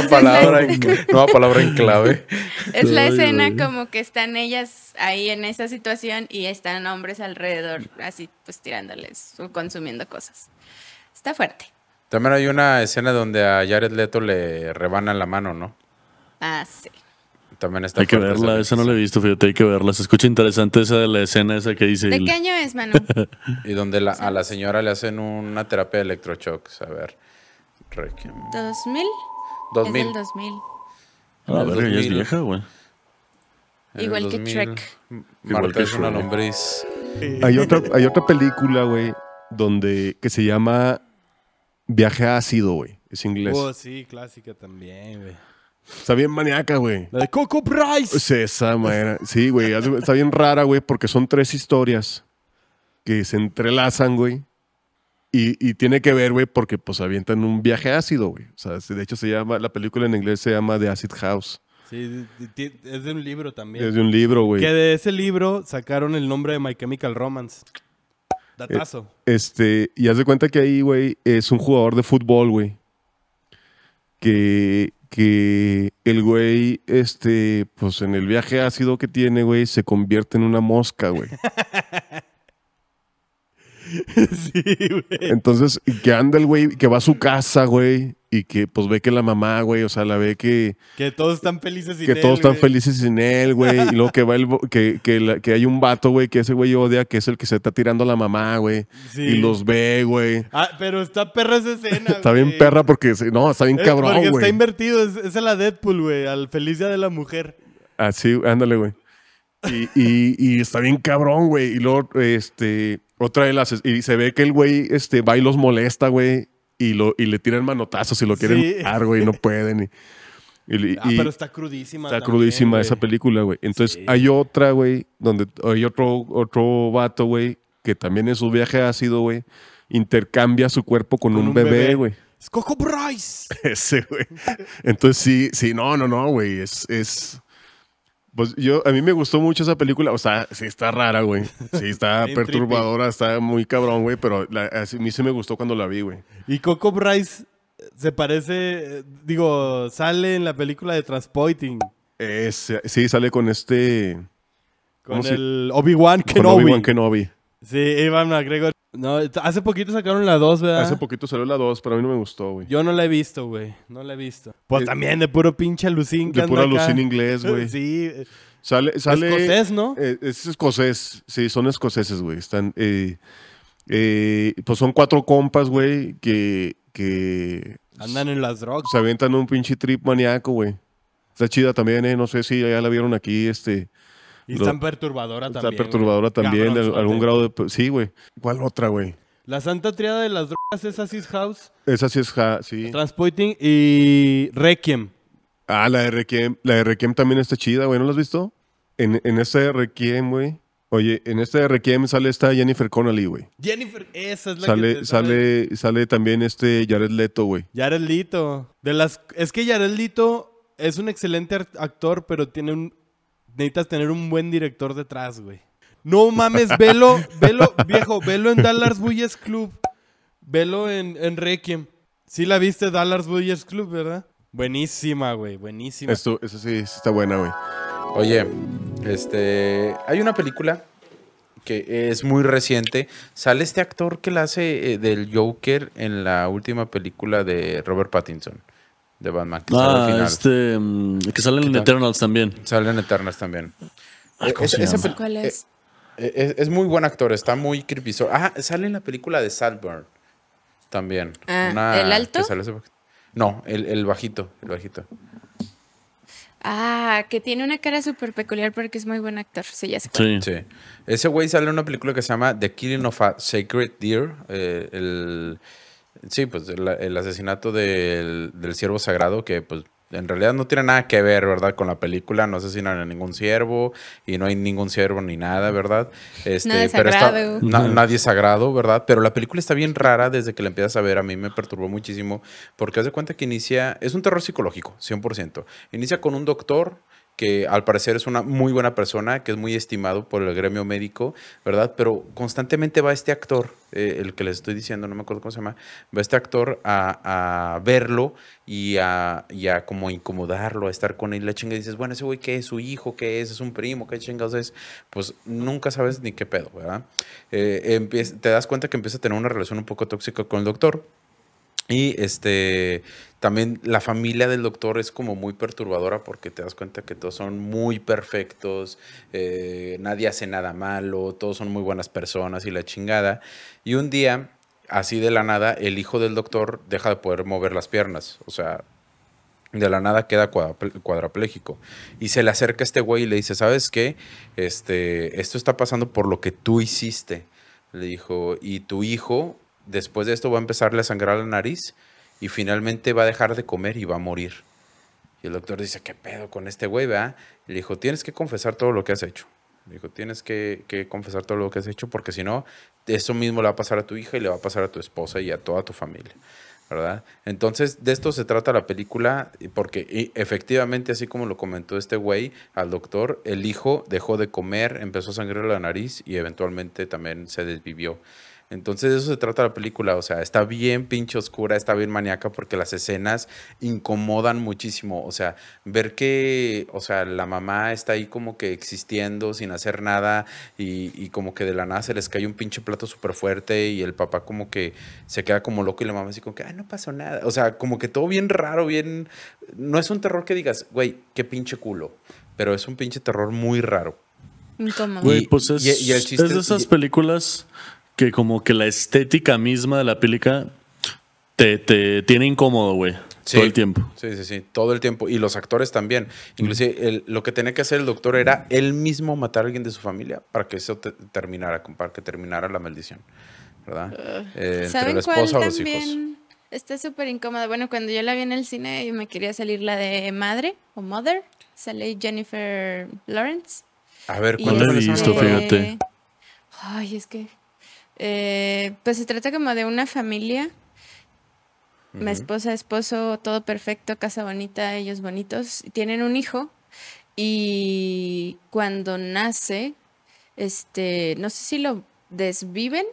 palabra, nueva palabra en clave. Es la escena como que están ellas ahí en esa situación y están hombres alrededor, así pues tirándoles o consumiendo cosas. Está fuerte. También hay una escena donde a Jared Leto le rebanan la mano, ¿no? Ah, sí. También está hay que verla, esa no la he visto, fíjate, hay que verla. Se escucha interesante esa de la escena esa que dice. ¿De qué año es, Manu? y donde a la señora le hacen una terapia de electroshocks. A ver. ¿2000? 2000. Es del 2000. a ver, ella es vieja, güey. Igual que Trek. Marta es una lombriz. Hay otra, hay otra película, güey, donde que se llama Viaje ácido, güey. Es inglés. Oh, sí, clásica también, güey. Está bien maníaca, güey. La de Coco Price. esa manera. Sí, güey. Está bien rara, güey, porque son tres historias que se entrelazan, güey. Y, y, tiene que ver, güey, porque pues avientan un viaje ácido, güey. O sea, de hecho se llama, la película en inglés se llama The Acid House. Sí, es de un libro también. Es de un libro, güey. Que de ese libro sacaron el nombre de My Chemical Romance. Datazo. Eh, este, y haz de cuenta que ahí, güey, es un jugador de fútbol, güey. Que que el güey, este, pues en el viaje ácido que tiene, güey, se convierte en una mosca, güey. sí, güey. Entonces, que anda el güey, que va a su casa, güey, y que pues ve que la mamá, güey, o sea, la ve que... Que todos están felices sin que él. Que todos están felices sin él, güey. Y luego que va el, que, que, hay un vato, güey, que ese güey odia, que es el que se está tirando a la mamá, güey. Y los ve, güey. Ah, pero está perra esa escena. está bien perra porque, no, está bien cabrón, güey. Está invertido, es, es, la Deadpool, güey, al feliz día de la mujer. Así, ah, ándale, güey. Y, y está bien cabrón, güey. Y luego, este otra de las. Y se ve que el güey este, va y los molesta, güey. Y, lo, y le tiran manotazos y lo quieren sí. güey. Y no pueden. Y, ah, pero está crudísima. Está crudísima esa película, güey. Entonces hay otra, güey, donde hay otro, otro vato, güey, que también en su viaje ha sido, güey, intercambia su cuerpo con, un, bebé, güey. Es Coco Bryce. Ese, güey. Entonces sí, sí, no, no, no, güey. Es, es, pues yo, a mí me gustó mucho esa película. O sea, sí está rara, güey. Sí está perturbadora, está muy cabrón, güey. Pero a mí sí me gustó cuando la vi, güey. Y Coco Bryce se parece, digo, sale en la película de Transpoiting. Es, sí, sale con este. Con el Obi-Wan Kenobi. Con Obi-Wan Kenobi. Sí, Iván McGregor. No, hace poquito sacaron la 2, ¿verdad? Hace poquito salió la 2, pero a mí no me gustó, güey. Yo no la he visto, güey. No la he visto. Pues eh, también de puro pinche alucín. De puro alucín inglés, güey. sí. Eh, sale, sale, escocés, ¿no? Eh, es escocés. Sí, son escoceses, güey. Están. pues son cuatro compas, güey, que, que. Andan en las drogas. Se avientan un pinche trip maníaco, güey. Está chida también, ¿eh? No sé si ya la vieron aquí, este. Y perturbadora también. Está perturbadora también, algún grado de... Sí, güey. ¿Cuál otra, güey? La santa triada de las drogas es House. Esa sí es, house, sí. Transporting y Requiem. Ah, la de Requiem. La de Requiem también está chida, güey. ¿No la has visto? En, en esta de Requiem, güey. Oye, en esta de Requiem sale esta Jennifer Connelly, güey. Jennifer, esa es la que sale. Sale, sale también este Jared Leto, güey. Jared Leto. De las, es que Jared Leto es un excelente actor, pero tiene un necesitas tener un buen director detrás, güey. No mames, velo, velo, viejo, velo en Dallas Bullies Club. Velo en, Requiem. Sí la viste Dallas Bullies Club, ¿verdad? Buenísima, güey, buenísima. Esto, eso sí, está buena, güey. Oye, este, hay una película que es muy reciente. Sale este actor que la hace eh, del Joker en la última película de Robert Pattinson de Batman. Que ah, final. Este, mm, que salen en Eternals también. Salen en Eternals también. ¿Cuál eh, eh, es? es? muy buen actor, está muy creepy. Ah, sale en la película de Sadburn también. Ah, ¿El alto? no, el, bajito, el bajito. Ah, que tiene una cara súper peculiar porque es muy buen actor. Sí, ya sé. Sí. Ese güey sale en una película que se llama The Killing of a Sacred Deer. Eh, el, Sí, pues el, asesinato del, siervo sagrado que pues en realidad no tiene nada que ver, ¿verdad? Con la película, no asesinan a ningún siervo y no hay ningún siervo ni nada, ¿verdad? Este, nadie pero sagrado. nadie sagrado, ¿verdad? Pero la película está bien rara desde que la empiezas a ver, a mí me perturbó muchísimo porque hace cuenta que inicia, es un terror psicológico, 100%. Inicia con un doctor que al parecer es una muy buena persona, que es muy estimado por el gremio médico, ¿verdad? Pero constantemente va este actor, eh, el que les estoy diciendo, no me acuerdo cómo se llama, va este actor a, verlo y a, como incomodarlo, a estar con él, la chinga y dices, bueno, ese güey, ¿qué es? ¿Su hijo? ¿Qué es? ¿Es un primo? ¿Qué chingados es? Pues nunca sabes ni qué pedo, ¿verdad? Eh, te das cuenta que empieza a tener una relación un poco tóxica con el doctor y este, también la familia del doctor es como muy perturbadora porque te das cuenta que todos son muy perfectos, eh, nadie hace nada malo, todos son muy buenas personas y la chingada. Y un día, así de la nada, el hijo del doctor deja de poder mover las piernas, o sea, de la nada queda cuadraplégico. Y se le acerca este güey y le dice, ¿sabes qué? Este, esto está pasando por lo que tú hiciste. Le dijo, y tu hijo después de esto va a empezar a sangrar la nariz y finalmente va a dejar de comer y va a morir. Y el doctor dice, ¿qué pedo con este güey, verdad? le dijo, tienes que confesar todo lo que has hecho. Le dijo, tienes que, confesar todo lo que has hecho porque si no, eso mismo le va a pasar a tu hija y le va a pasar a tu esposa y a toda tu familia. ¿verdad? Entonces, de esto se trata la película, porque efectivamente, así como lo comentó este güey al doctor, el hijo dejó de comer, empezó a sangrar la nariz y eventualmente también se desvivió. Entonces eso se trata la película, o sea, está bien pinche oscura, está bien maníaca porque las escenas incomodan muchísimo, o sea, ver que, o sea, la mamá está ahí como que existiendo sin hacer nada y, como que de la nada se les cae un pinche plato súper fuerte y el papá como que se queda como loco y la mamá así como que, ay, no pasó nada, o sea, como que todo bien raro, bien, no es un terror que digas, güey, qué pinche culo, pero es un pinche terror muy raro. Güey, pues y, es de esas películas que como que la estética misma de la película te, tiene incómodo, güey. todo el tiempo. Sí, sí, sí, todo el tiempo. Y los actores también. Inclusive lo que tenía que hacer el doctor era él mismo matar a alguien de su familia para que eso terminara, para que terminara la maldición. ¿Verdad? Eh, ¿saben entre Está súper incómodo? Bueno, cuando yo la vi en el cine y me quería salir la de madre o mother, sale Jennifer Lawrence. A ver, ¿cuándo he visto? Fíjate. Ay, es que eh, pues se trata como de una familia. Mi esposa, esposo, todo perfecto, casa bonita, ellos bonitos. Tienen un hijo y cuando nace, este, no sé si lo desviven,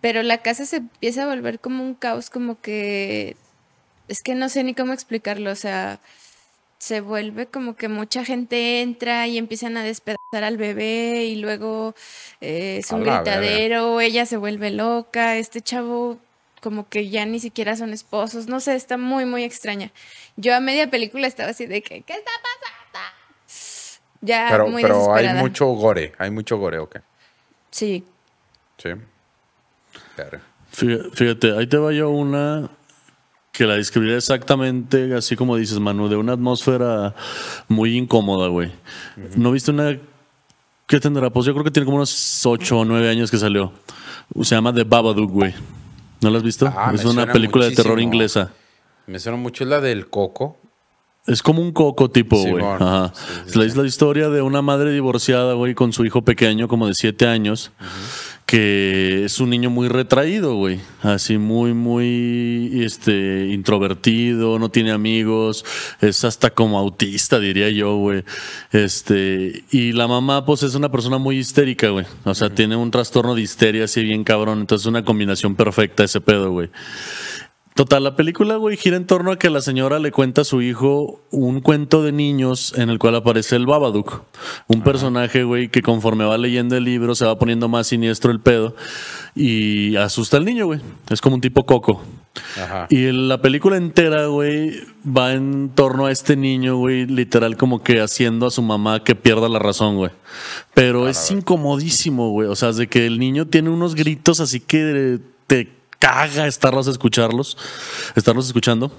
pero la casa se empieza a volver como un caos, como que es que no sé ni cómo explicarlo, o sea, se vuelve como que mucha gente entra y empiezan a despedazar al bebé y luego eh, es un gritadero, ella se vuelve loca, este chavo como que ya ni siquiera son esposos, no sé, está muy, muy extraña. Yo a media película estaba así de que, ¿qué está pasando? Ya, pero, pero hay mucho gore, hay mucho gore, ok. Sí. Sí. Fíjate, ahí te va yo una que la describiré exactamente, así como dices, Manu, de una atmósfera muy incómoda, güey. ¿No viste una ¿Qué tendrá? Pues yo creo que tiene como unos 8 o 9 años que salió. Se llama The Babadook, güey. ¿No la has visto? Ah, es una película de terror inglesa. Me suena mucho la del coco. Es como un coco tipo, güey. es la historia de una madre divorciada, güey, con su hijo pequeño, como de 7 años que es un niño muy retraído, güey. Así muy, muy este, introvertido, no tiene amigos, es hasta como autista, diría yo, güey. Este, y la mamá, pues, es una persona muy histérica, güey. O sea, tiene un trastorno de histeria así bien cabrón. Entonces, es una combinación perfecta ese pedo, güey. Total, la película, güey, gira en torno a que la señora le cuenta a su hijo un cuento de niños en el cual aparece el Babadook. Un personaje, güey, que conforme va leyendo el libro se va poniendo más siniestro el pedo y asusta al niño, güey. Es como un tipo coco. Y la película entera, güey, va en torno a este niño, güey, literal como que haciendo a su mamá que pierda la razón, güey. Pero es incomodísimo, güey. O sea, de que el niño tiene unos gritos así que te caga estarlos a escucharlos, estarlos escuchando.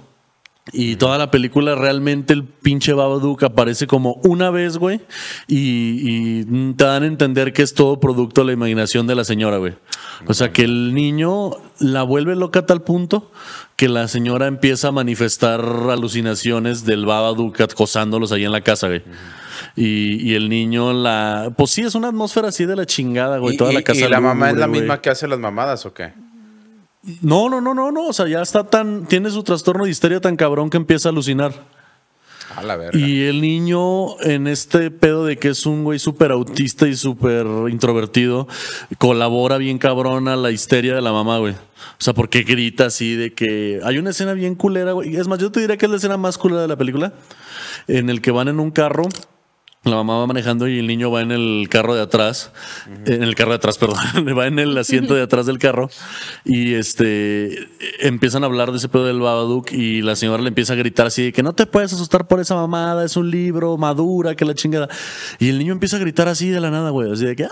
Y toda la película realmente el pinche Babadook aparece como una vez, güey. Y, te dan a entender que es todo producto de la imaginación de la señora, güey. O sea, que el niño la vuelve loca a tal punto que la señora empieza a manifestar alucinaciones del Babadook acosándolos ahí en la casa, güey. Y, el niño la... Pues sí, es una atmósfera así de la chingada, güey. Toda la casa. ¿Y la mamá es la misma que hace las mamadas o qué? No, no, no, no, no. O sea, ya está tan. Tiene su trastorno de histeria tan cabrón que empieza a alucinar. la Y el niño, en este pedo de que es un güey súper autista y súper introvertido, colabora bien cabrón a la histeria de la mamá, güey. O sea, porque grita así de que hay una escena bien culera, güey. Es más, yo te diría que es la escena más culera de la película, en el que van en un carro la mamá va manejando y el niño va en el carro de atrás, eh, en el carro de atrás, perdón, va en el asiento de atrás del carro y este empiezan a hablar de ese pedo del Babadook y la señora le empieza a gritar así de que no te puedes asustar por esa mamada, es un libro madura, que la chingada. Y el niño empieza a gritar así de la nada, güey, así de que ah,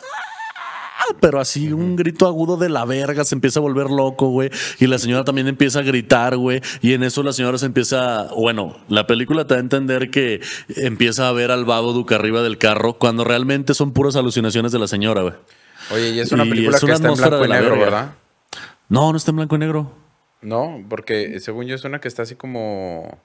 Ah, pero así un grito agudo de la verga, se empieza a volver loco, güey. Y la señora también empieza a gritar, güey. Y en eso la señora se empieza, bueno, la película te da a entender que empieza a ver al babo arriba del carro, cuando realmente son puras alucinaciones de la señora, güey. Oye, y es una película que está en blanco y negro, ¿verdad? No, no está en blanco y negro. No, porque eh, según yo es una que está así como...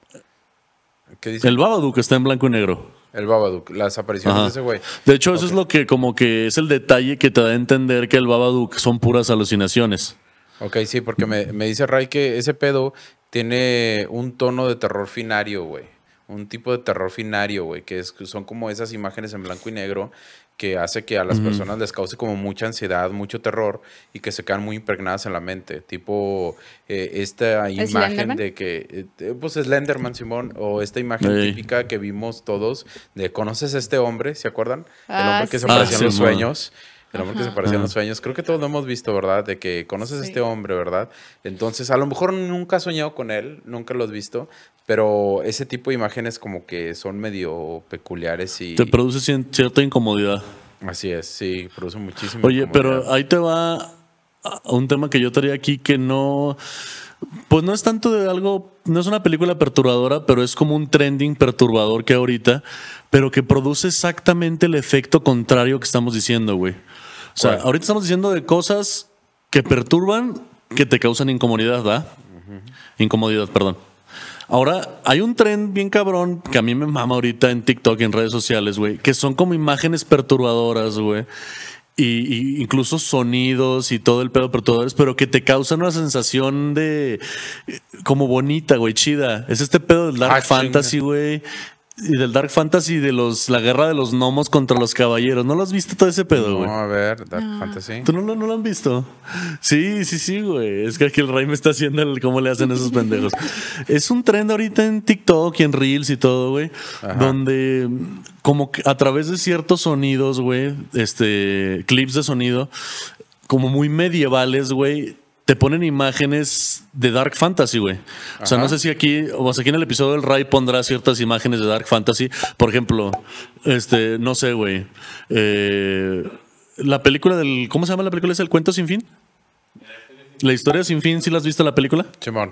¿Qué dice? El Babadook está en blanco y negro. El Babadook, las apariciones de ese güey. De hecho, eso es lo que como que es el detalle que te da a entender que el Babadook son puras alucinaciones. Ok, sí, porque me, dice Ray que ese pedo tiene un tono de terror finario, güey. Un tipo de terror finario, güey, que son como esas imágenes en blanco y negro que hace que a las personas les cause como mucha ansiedad, mucho terror y que se quedan muy impregnadas en la mente. Tipo eh, esta imagen de que, eh, Pues pues Lenderman, Simón, o esta imagen típica que vimos todos de, ¿conoces a este hombre? ¿Se acuerdan? El ah, hombre que se ah, aparecía en los sueños. El que se parecía a los sueños. Creo que todos lo hemos visto, ¿verdad? De que conoces a este hombre, ¿verdad? Entonces, a lo mejor nunca has soñado con él, nunca lo has visto, pero ese tipo de imágenes como que son medio peculiares y... Te produce cierta incomodidad. Así es, sí, produce muchísimo. Oye, pero ahí te va un tema que yo traía aquí que no... Pues no es tanto de algo, no es una película perturbadora, pero es como un trending perturbador que ahorita, pero que produce exactamente el efecto contrario que estamos diciendo, güey. O sea, ahorita estamos diciendo de cosas que perturban, que te causan incomodidad, ¿verdad? Incomodidad, perdón. Ahora, hay un tren bien cabrón que a mí me mama ahorita en TikTok, en redes sociales, güey, que son como imágenes perturbadoras, güey. Y, incluso sonidos y todo el pedo perturbadores, pero que te causan una sensación de eh, como bonita, güey, chida. Es este pedo del Dark ah, Fantasy, güey. Y del Dark Fantasy de los la guerra de los gnomos contra los caballeros. ¿No lo has visto todo ese pedo, güey? No, a ver, Dark Fantasy. ¿Tú no, no, lo han visto? Sí, sí, sí, güey. Es que aquí el Rey me está haciendo el, cómo le hacen esos pendejos. es un trend ahorita en TikTok y en Reels y todo, güey. Donde como que a través de ciertos sonidos, güey, este, clips de sonido, como muy medievales, güey, te ponen imágenes de Dark Fantasy, güey. O sea, no sé si aquí, o sea, aquí en el episodio del Ray pondrá ciertas imágenes de Dark Fantasy. Por ejemplo, este, no sé, güey. Eh, la película del. ¿Cómo se llama la película? ¿Es El Cuento Sin Fin? La historia sin fin, ¿sí la has visto la película? Chimón.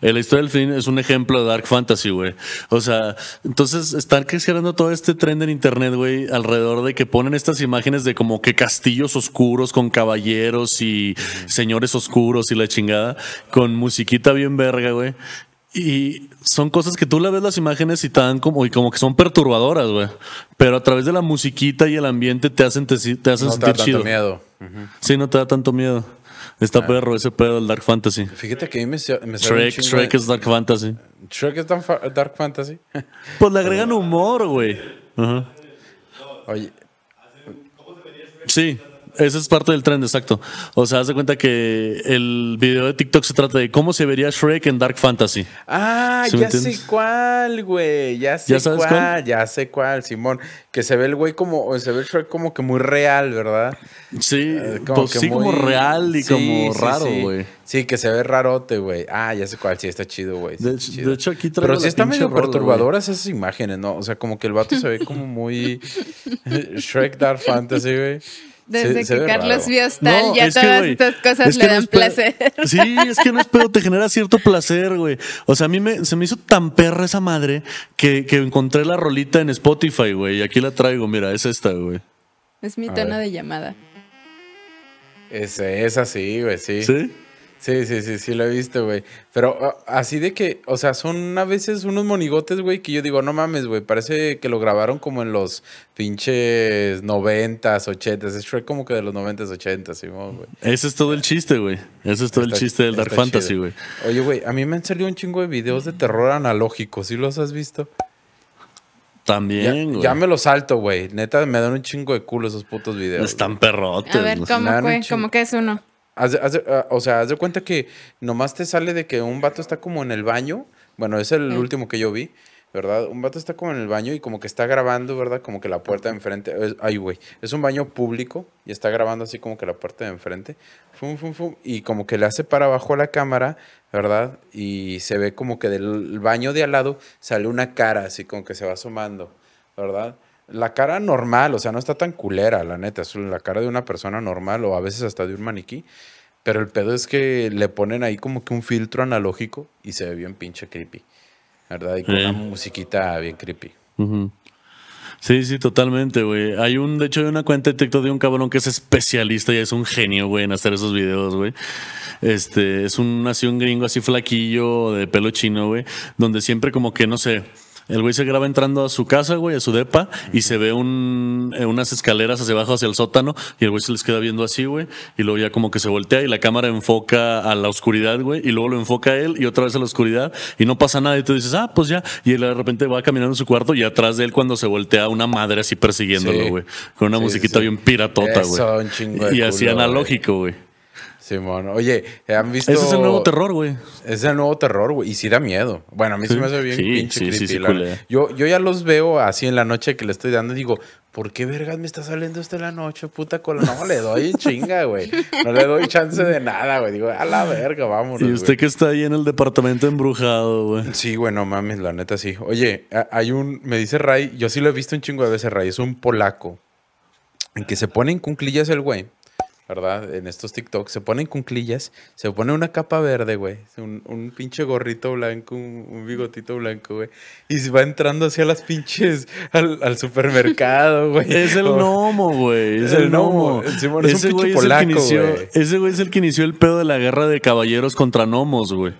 Eh, la historia del fin es un ejemplo de Dark Fantasy, güey. O sea, entonces están creciendo todo este trend en internet, güey, alrededor de que ponen estas imágenes de como que castillos oscuros con caballeros y señores oscuros y la chingada, con musiquita bien verga, güey. Y son cosas que tú la ves las imágenes y te como, y como que son perturbadoras, güey. Pero a través de la musiquita y el ambiente te hacen, te, te hacen no sentir te da tanto miedo. Sí, no te da tanto miedo. Está ah. perro ese pedo del Dark Fantasy. Fíjate que ahí me, me Shrek, Shrek es Dark Fantasy. Shrek es Dark Fantasy. Pues le agregan humor, güey. Ajá. Oye. Sí. Ese es parte del tren, exacto. O sea, haz de cuenta que el video de TikTok se trata de cómo se vería Shrek en Dark Fantasy. Ah, ya sé cuál, güey. Ya sé cuál, Ya sé cuál, Simón. Que se ve el güey como, se ve Shrek como que muy real, ¿verdad? Sí, eh, pues como muy... real y como raro, güey. Sí. que se ve rarote, güey. Ah, ya sé cuál, sí, está chido, güey. De, hecho, aquí traigo Pero sí están medio perturbadoras esas imágenes, ¿no? O sea, como que el vato se ve como muy Shrek Dark Fantasy, güey. Desde que Carlos vio ya todas estas cosas le dan placer. Sí, es que no es te genera cierto placer, güey. O sea, a mí me, se me hizo tan perra esa madre que, encontré la rolita en Spotify, güey. Y aquí la traigo, mira, es esta, güey. Es mi tono de llamada. Ese es así, güey, sí. ¿Sí? Sí, sí, sí, sí, lo he visto, güey. Pero ah, así de que, o sea, son a veces unos monigotes, güey, que yo digo, no mames, güey, parece que lo grabaron como en los pinches noventas, ochentas. Es Shrek como que de los noventas, ochentas, güey. Ese es todo el chiste, güey. Ese es todo el chiste del Dark Fantasy, güey. Oye, güey, a mí me han salido un chingo de videos de terror analógico, ¿sí los has visto? También, güey. Ya, me los salto, güey. Neta, me dan un chingo de culo esos putos videos. Están perrotes. A ver, ¿cómo, güey? ¿Cómo que es uno? Ah, o sea, haz de cuenta que nomás te sale de que un vato está como en el baño. Bueno, es el último que yo vi. ¿verdad? Un vato está como en el baño y como que está grabando, ¿verdad? Como que la puerta de enfrente. ay, güey. Es un baño público y está grabando así como que la puerta de enfrente. Fum, fum, fum. Y como que le hace para abajo a la cámara, ¿verdad? Y se ve como que del baño de al lado sale una cara, así como que se va asomando, ¿verdad? la cara normal, o sea, no está tan culera, la neta, es la cara de una persona normal o a veces hasta de un maniquí. Pero el pedo es que le ponen ahí como que un filtro analógico y se ve bien pinche creepy. ¿Verdad? Y con una musiquita bien creepy. Sí, sí, totalmente, güey. Hay un, de hecho, hay una cuenta de TikTok de un cabrón que es especialista y es un genio, güey, en hacer esos videos, güey. Este, es un, así un gringo así flaquillo, de pelo chino, güey, donde siempre como que, no sé, el güey se graba entrando a su casa, güey, a su depa, y se ve un, eh, unas escaleras hacia abajo, hacia el sótano, y el güey se les queda viendo así, güey, y luego ya como que se voltea y la cámara enfoca a la oscuridad, güey, y luego lo enfoca a él y otra vez a la oscuridad, y no pasa nada, y tú dices, ah, pues ya, y él de repente va caminando en su cuarto y atrás de él cuando se voltea una madre así persiguiéndolo, güey, con una musiquita bien piratota, güey. Y así analógico, güey. Simón, oye, ¿han visto...? Ese es el nuevo terror, güey. Es el nuevo terror, güey. Y sí da miedo. Bueno, a mí sí, me hace bien sí, pinche sí, yo, yo ya los veo así en la noche que le estoy dando y digo, ¿por qué vergas me está saliendo esta la noche, puta cola? No, le doy chinga, güey. No le doy chance de nada, güey. Digo, a la verga, vámonos. Y usted que está ahí en el departamento embrujado, güey. Sí, güey, no mames, la neta sí. Oye, hay un... Me dice Ray, yo sí lo he visto un chingo de veces, Ray. Es un polaco. En que se pone en cunclillas el güey ¿verdad? En estos TikToks se ponen cunclillas, se pone una capa verde, güey, un, pinche gorrito blanco, un, bigotito blanco, güey, y se va entrando hacia las pinches, al, supermercado, güey. Es el gnomo, güey, es el gnomo. polaco, Ese güey es el que inició el pedo de la guerra de caballeros contra gnomos, güey.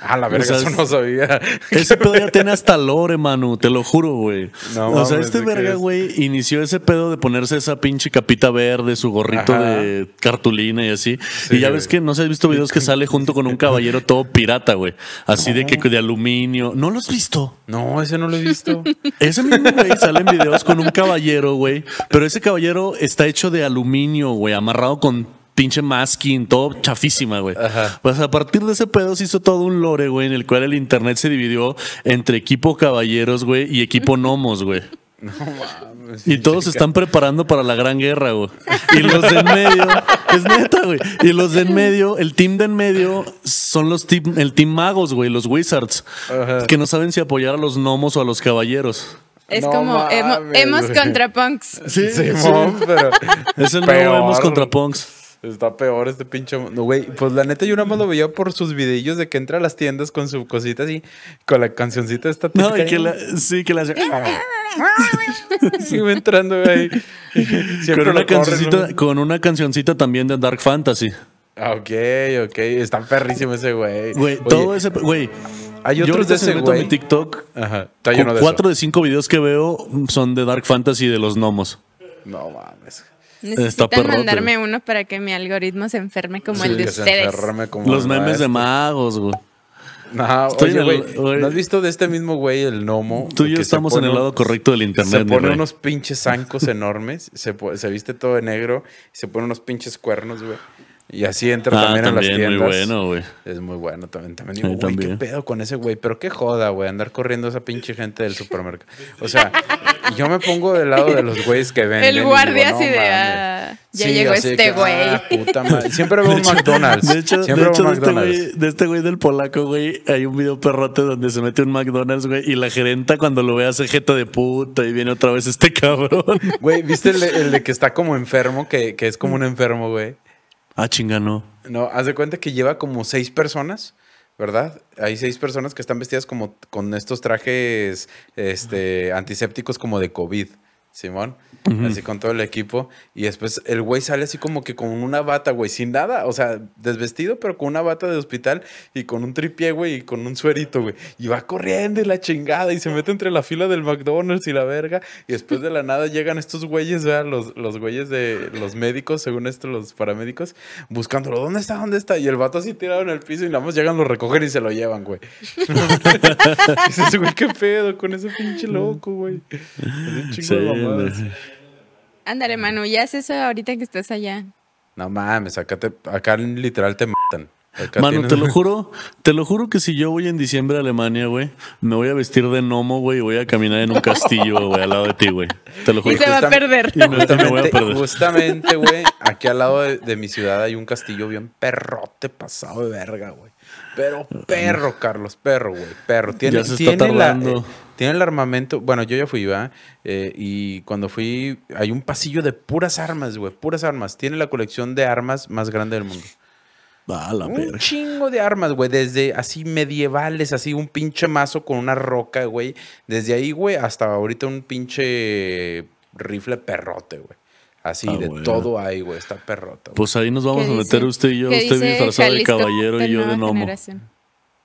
Ah, la verga, eso no sabía. Ese pedo ya tiene hasta lore, Manu, te lo juro, güey. o sea, este verga, güey, inició ese pedo de ponerse esa pinche capita verde, su gorrito de cartulina y así. y ya ves que no sé, has visto videos que sale junto con un caballero todo pirata, güey. Así de que de aluminio. ¿No lo has visto? No, ese no lo he visto. Ese mismo, güey, sale en videos con un caballero, güey. Pero ese caballero está hecho de aluminio, güey, amarrado con pinche masking, todo chafísima, güey. Pues a partir de ese pedo se hizo todo un lore, güey, en el cual el internet se dividió entre equipo caballeros, güey, y equipo gnomos, güey. Y todos se están preparando para la gran guerra, güey. Y los de en medio, es neta, güey. Y los de en medio, el team de en medio son los team, el team magos, güey, los wizards, que no saben si apoyar a los gnomos o a los caballeros. Es como hemos contra punks. Sí, sí, pero es hemos contra punks. Está peor este pinche. No, güey. Pues la neta, yo nada más lo veía por sus videillos de que entra a las tiendas con su cosita así, con la cancioncita esta No, y que la, sí, que la hace. Ah. Sigo entrando ahí. Siempre con una, cancioncita, con una cancioncita también de Dark Fantasy. Ah, ok, ok. Está perrísimo ese güey. Güey, todo ese. Güey. Hay otros yo de ese güey. mi TikTok. Ajá. cuatro de cinco videos que veo son de Dark Fantasy de los gnomos. No mames. Necesitan mandarme uno para que mi algoritmo se enferme como el de ustedes. Los memes de magos, güey. No, güey, ¿no has visto de este mismo güey el gnomo? Tú y yo estamos en el lado correcto del internet. Se pone unos pinches zancos enormes, se, se, viste todo de negro, se pone unos pinches cuernos, güey. Y así entra ah, también, en a las tiendas. Es muy bueno, güey. Es muy bueno también. También digo, güey, qué pedo con ese güey. Pero qué joda, güey, andar corriendo esa pinche gente del supermercado. O sea, yo me pongo del lado de los güeyes que venden. El guardia así de. Ah, ya llegó este ah, güey. Siempre veo un McDonald's. De hecho, de, este de este güey del polaco, güey, hay un video perrote donde se mete un McDonald's, güey, y la gerenta cuando lo ve hace jeta de puta y viene otra vez este cabrón. Güey, ¿viste el de, que está como enfermo, que, que es como un enfermo, güey? Ah, chingano. No, haz de cuenta que lleva como seis personas. ¿verdad? Hay seis personas que están vestidas como con estos trajes este, antisépticos como de COVID. Simón, así con todo el equipo. Y después el güey sale así como que con una bata, güey, sin nada, o sea, desvestido, pero con una bata de hospital y con un tripié, güey, y con un suerito, güey. Y va corriendo y la chingada y se mete entre la fila del McDonald's y la verga. Y después de la nada llegan estos güeyes, Los, güeyes de los médicos, según esto, los paramédicos, buscándolo. ¿Dónde está? ¿Dónde está? Y el vato así tirado en el piso y nada más llegan, lo recoger y se lo llevan, güey. Dices, güey, qué pedo con ese pinche loco, güey. Andale, Ándale, Manu, ya es eso ahorita que estás allá. No mames, acá, te, acá literal te matan. mano te lo juro, te lo juro que si yo voy en diciembre a Alemania, güey, me voy a vestir de gnomo, güey, y voy a caminar en un castillo, güey, al lado de ti, güey. Te lo juro. Y se va a perder. a Justamente, güey, aquí al lado de, mi ciudad hay un castillo bien perrote pasado de verga, güey. Pero perro, Carlos, perro, güey, perro. Tiene, ya se está tardando. Eh, tiene el armamento. Bueno, yo ya fui, ¿verdad? Eh, y cuando fui, hay un pasillo de puras armas, güey, puras armas. Tiene la colección de armas más grande del mundo. la un chingo de armas, güey. Desde así medievales, así un pinche mazo con una roca, güey. Desde ahí, güey, hasta ahorita un pinche rifle perrote, güey. Así, ah, de todo hay, güey. Está perrota. Pues ahí nos vamos a meter usted y yo. Usted disfrazado de caballero y yo de nomo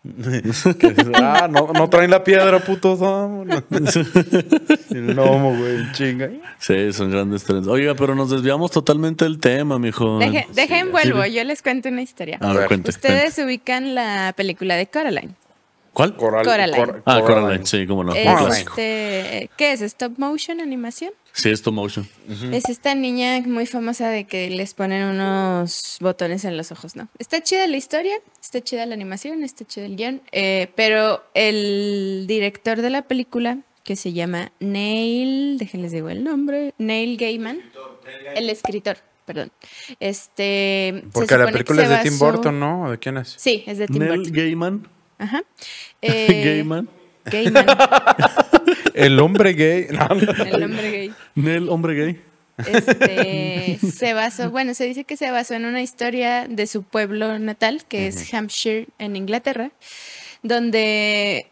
Ah, no, traen la piedra, putos. No, chinga. Sí, son grandes trenes. Oiga, pero nos desviamos totalmente del tema, mijo. dejen, vuelvo, yo les cuento una historia. Ustedes ubican la película de Caroline ¿Cuál? Coral, Coraline. ah, Coraline. sí, cómo no. Este, ¿Qué es? ¿Stop motion animación? Sí, stop motion. Es esta niña muy famosa de que les ponen unos botones en los ojos, ¿no? Está chida la historia, está chida la animación, está chido el guión, eh, pero el director de la película, que se llama Neil, déjenles digo el nombre, Neil Gaiman, el escritor perdón. Este. Porque la película es de Tim Burton, ¿no? de quién es? Sí, es de Tim Neil Burton. Gaiman. Ajá. Eh, gay El hombre gay. El hombre gay. El hombre gay. Este, se basó, bueno, se dice que se basó en una historia de su pueblo natal, que es Hampshire, en Inglaterra, donde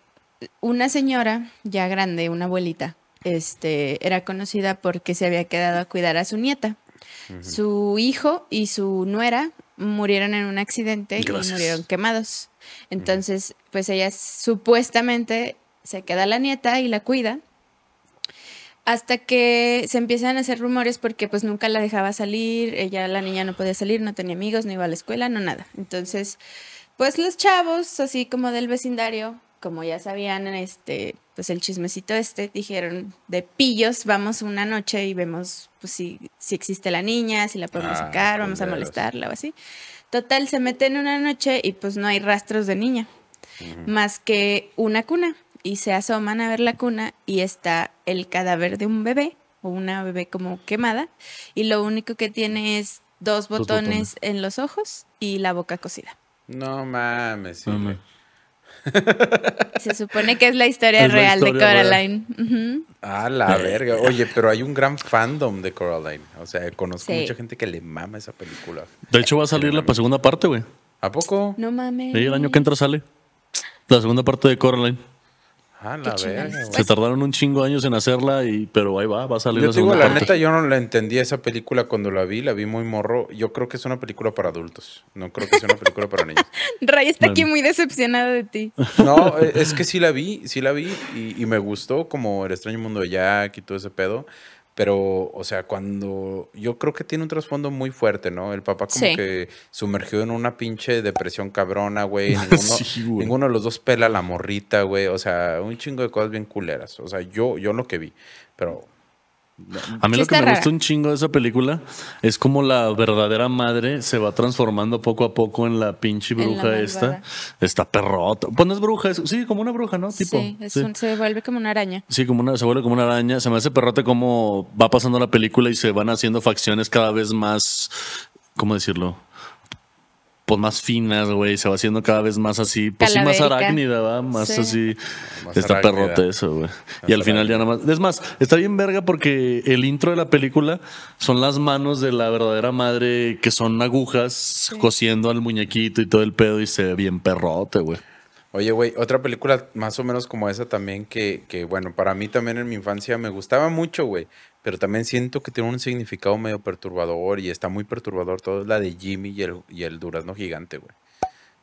una señora ya grande, una abuelita, este, era conocida porque se había quedado a cuidar a su nieta. Su hijo y su nuera murieron en un accidente y murieron quemados. Entonces, pues ella supuestamente se queda la nieta y la cuida. Hasta que se empiezan a hacer rumores porque pues nunca la dejaba salir, ella, la niña no podía salir, no tenía amigos, no iba a la escuela, no nada. Entonces, pues los chavos, así como del vecindario, como ya sabían, este, pues el chismecito este, dijeron de pillos, vamos una noche y vemos pues, si, si existe la niña, si la podemos ah, sacar, vamos a molestarla o así. Total, se mete en una noche y pues no hay rastros de niña, más que una cuna. Y se asoman a ver la cuna y está el cadáver de un bebé o una bebé como quemada. Y lo único que tiene es dos botones, en los ojos y la boca cocida. No mames, sí. no se supone que es la historia real de Coraline. A Ah, la eh, verga. Eh, Oye, pero hay un gran fandom de Coraline. O sea, conozco mucha gente que le mama esa película. De hecho, va a salir la segunda parte, güey. ¿A poco? No mames. el año que entra sale. La segunda parte de Coraline. Ah, Se tardaron un chingo años en hacerla, y, pero ahí va, va a salir yo la la neta, yo no la entendí esa película cuando la vi, la vi muy morro. Yo creo que es una película para adultos, no creo que sea una película para niños. Ray está aquí muy decepcionada de ti. No, e, es que sí la vi, sí la vi y, y me gustó como El extraño mundo de Jack y todo ese pedo pero, o sea, cuando yo creo que tiene un trasfondo muy fuerte, ¿no? El papá como que sumergió en una pinche depresión cabrona, güey. Ninguno, güey. ninguno de los dos pela la morrita, güey. O sea, un chingo de cosas bien culeras. O sea, yo, yo lo que vi. Pero a mí lo que me gusta un chingo de esa película es como la verdadera madre se va transformando poco a poco en la pinche bruja esta. Esta perrota. Pues no es bruja, sí, como una bruja, ¿no? Tipo, sí, se vuelve como una araña. Sí, como una, se vuelve como una araña. Se me hace perrote como va pasando la película y se van haciendo facciones cada vez más, ¿cómo decirlo? Pues, más finas, güey, se va haciendo cada vez más así, pues sí, más arácnida, ¿va? Más así, está perrote eso, güey. Y al final ya nada más, es más, está bien verga porque el intro de la película son las manos de la verdadera madre que son agujas cosiendo al muñequito y todo el pedo y se ve bien perrote, güey. Oye, güey, otra película más o menos como esa también que, que, bueno, para mí también en mi infancia me gustaba mucho, güey, pero también siento que tiene un significado medio perturbador y está muy perturbador todo, es la de Jimmy y el, y el durazno gigante, güey.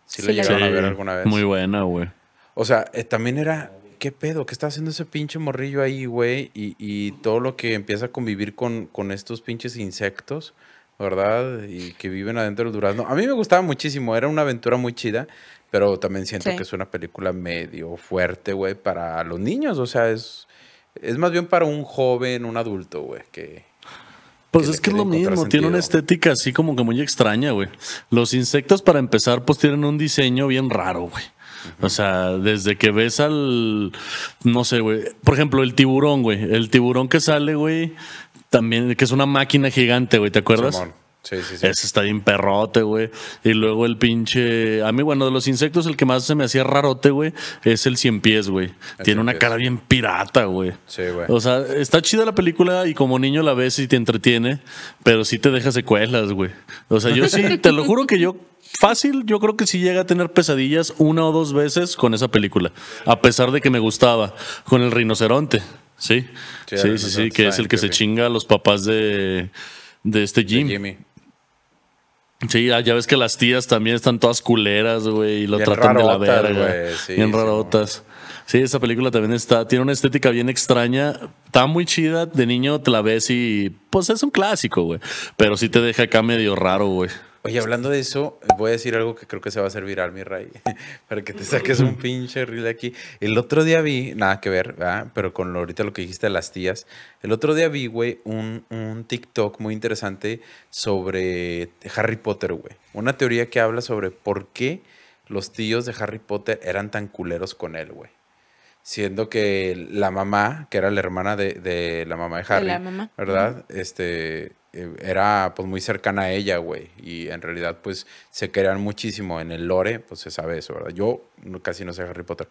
¿Sí, la llegaron a ver alguna vez? Muy buena, güey. O sea, eh, también era, ¿qué pedo? ¿Qué está haciendo ese pinche morrillo ahí, güey? Y, y todo lo que empieza a convivir con, con estos pinches insectos. ¿verdad? Y que viven adentro del durazno. A mí me gustaba muchísimo, era una aventura muy chida. Pero también siento que es una película medio fuerte, güey, para los niños. O sea, es, es más bien para un joven, un adulto, güey, que... Pues es que es lo mismo, tiene una estética así como que muy extraña, güey. Los insectos, para empezar, pues tienen un diseño bien raro, güey. O sea, desde que ves al, no sé, güey. Por ejemplo, el tiburón, güey. El tiburón que sale, güey, también, que es una máquina gigante, güey, ¿te acuerdas? Ese está bien perrote, güey. Y luego el pinche. A mí, bueno, de los insectos, el que más se me hacía rarote, güey, es el cien pies, güey. Tiene una cara bien pirata, güey. Sí, güey. O sea, está chida la película y como niño la ves y te entretiene, pero sí te deja secuelas, güey. O sea, yo sí, te lo juro que yo. Fácil, yo creo que sí llega a tener pesadillas una o dos veces con esa película, a pesar de que me gustaba, con el rinoceronte, ¿sí? Sí, sí, sí, que es el que se chinga a los papás de, de este Jim. Jimmy. Sí, ya ves que las tías también están todas culeras, güey, y lo tratan de la verga. güey, bien rarotas. Sí, esa película también está, tiene una estética bien extraña, está muy chida, de niño te la ves y pues es un clásico, güey, pero sí te deja acá medio raro, güey. Oye, hablando de eso, voy a decir algo que creo que se va a servir viral, mi Ray, para que te saques un pinche reel aquí. El otro día vi, nada que ver, ¿verdad? pero con lo, ahorita lo que dijiste de las tías, el otro día vi, güey, un, un TikTok muy interesante sobre Harry Potter, güey. Una teoría que habla sobre por qué los tíos de Harry Potter eran tan culeros con él, güey siendo que la mamá, que era la hermana de, de la mamá de Harry, ¿verdad? Este, eh, era pues muy cercana a ella, güey. Y en realidad pues se querían muchísimo. En el lore pues se sabe eso, ¿verdad? Yo casi no sé Harry Potter.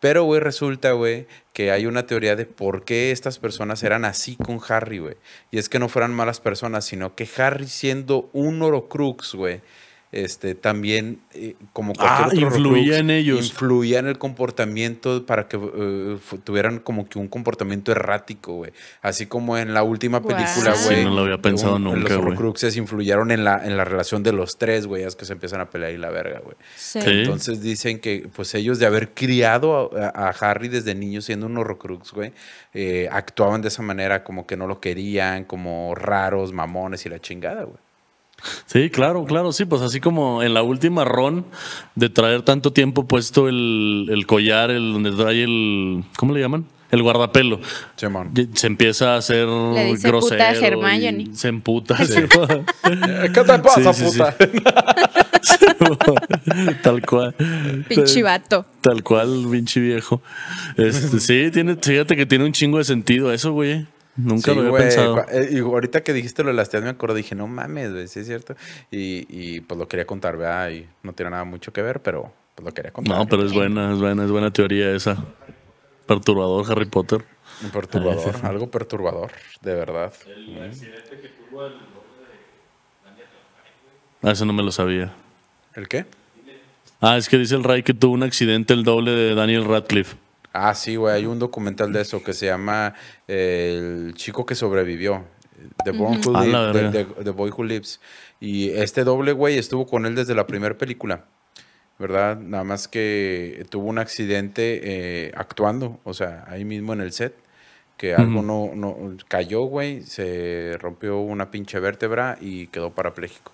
Pero, güey, resulta, güey, que hay una teoría de por qué estas personas eran así con Harry, güey. Y es que no fueran malas personas, sino que Harry siendo un Orocrux, güey, este, también eh, como ah, cualquier influía en ellos. Influía en el comportamiento para que eh, tuvieran como que un comportamiento errático, güey. Así como en la última película, güey. no lo había pensado nunca, Los Horcruxes influyeron en la, en la relación de los tres, güey, es que se empiezan a pelear y la verga, güey. Entonces dicen que, pues ellos de haber criado a, Harry desde niño siendo un Horcrux, güey, eh, actuaban de esa manera como que no lo querían, como raros, mamones y la chingada, güey. Sí, claro, claro, sí, pues así como en la última ron de traer tanto tiempo puesto el, collar, el donde trae el, ¿cómo le llaman? El guardapelo. se empieza a hacer le grosero. se emputa. ¿Qué te pasa, puta? tal cual. Pinche vato. Tal cual, pinche viejo. Este, sí, tiene, fíjate que tiene un chingo de sentido eso, güey. Nunca lo había pensado. Eh, y ahorita que dijiste lo de las me acordé, dije, no mames, güey, sí es cierto. Y, pues lo quería contar, vea Y no tiene nada mucho que ver, pero pues lo quería contar. No, pero es buena, es buena, es buena teoría esa. Perturbador, Harry Potter. Perturbador, algo perturbador, de verdad. El accidente que tuvo el de Daniel Ah, eso no me lo sabía. ¿El qué? Ah, es que dice el Ray que tuvo un accidente el doble de Daniel Radcliffe. Ah, sí, güey, hay un documental de eso que se llama eh, El chico que sobrevivió. The, Boy Who Lives. Y este doble, güey, estuvo con él desde la primera película, ¿verdad? Nada más que tuvo un accidente eh, actuando, o sea, ahí mismo en el set, que algo no, no cayó, güey, se rompió una pinche vértebra y quedó parapléjico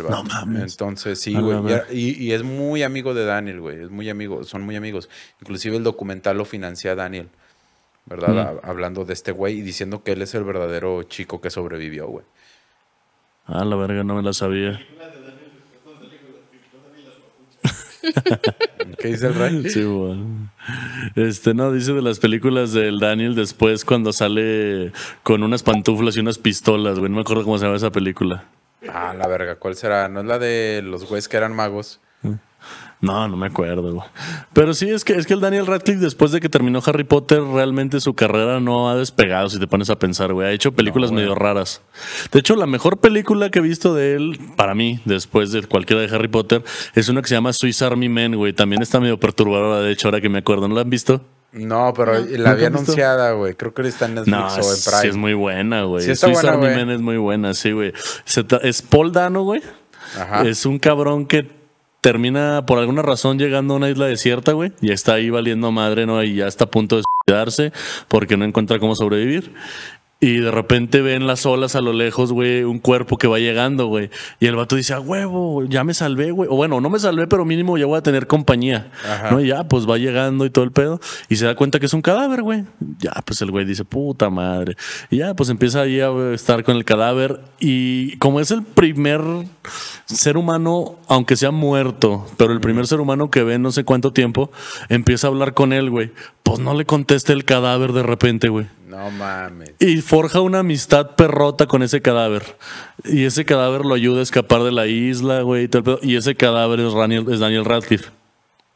no mames. Entonces, sí, güey. Y, es muy amigo de Daniel, güey. Es muy amigo, son muy amigos. Inclusive el documental lo financia Daniel, ¿verdad? Mm. Hablando de este güey y diciendo que él es el verdadero chico que sobrevivió, güey. Ah, la verga, no me la sabía. ¿Qué dice el Ray? Sí, Este, no, dice de las películas del Daniel después cuando sale con unas pantuflas y unas pistolas, güey. No me acuerdo cómo se llama esa película. Ah, la verga, ¿cuál será? ¿No es la de los güeyes que eran magos? No, no me acuerdo. Pero sí, es que, es que el Daniel Radcliffe, después de que terminó Harry Potter, realmente su carrera no ha despegado, si te pones a pensar, güey. Ha hecho películas medio raras. De hecho, la mejor película que he visto de él, para mí, después de cualquiera de Harry Potter, es una que se llama Swiss Army Men, güey. También está medio perturbadora, de hecho, ahora que me acuerdo. ¿No la han visto? No, pero la había anunciada, güey. Creo que está en Netflix no, o en Sí, es muy buena, güey. Sí, es muy buena, sí, güey. Es Paul Dano, güey. Ajá. Es un cabrón que termina por alguna razón llegando a una isla desierta, güey, y está ahí valiendo madre, ¿no? Y ya está a punto de suicidarse porque no encuentra cómo sobrevivir. Y de repente ven las olas a lo lejos, güey, un cuerpo que va llegando, güey. Y el vato dice, a huevo, ya me salvé, güey. O bueno, no me salvé, pero mínimo ya voy a tener compañía. Ajá. ¿No? Y ya, pues va llegando y todo el pedo. Y se da cuenta que es un cadáver, güey. Ya, pues el güey dice, puta madre. Y ya, pues empieza ahí a estar con el cadáver. Y como es el primer ser humano, aunque sea muerto, pero el primer ser humano que ve no sé cuánto tiempo, empieza a hablar con él, güey. Pues no le conteste el cadáver de repente, güey. No mames forja una amistad perrota con ese cadáver. Y ese cadáver lo ayuda a escapar de la isla, güey. Y, ese cadáver es, Daniel Radcliffe.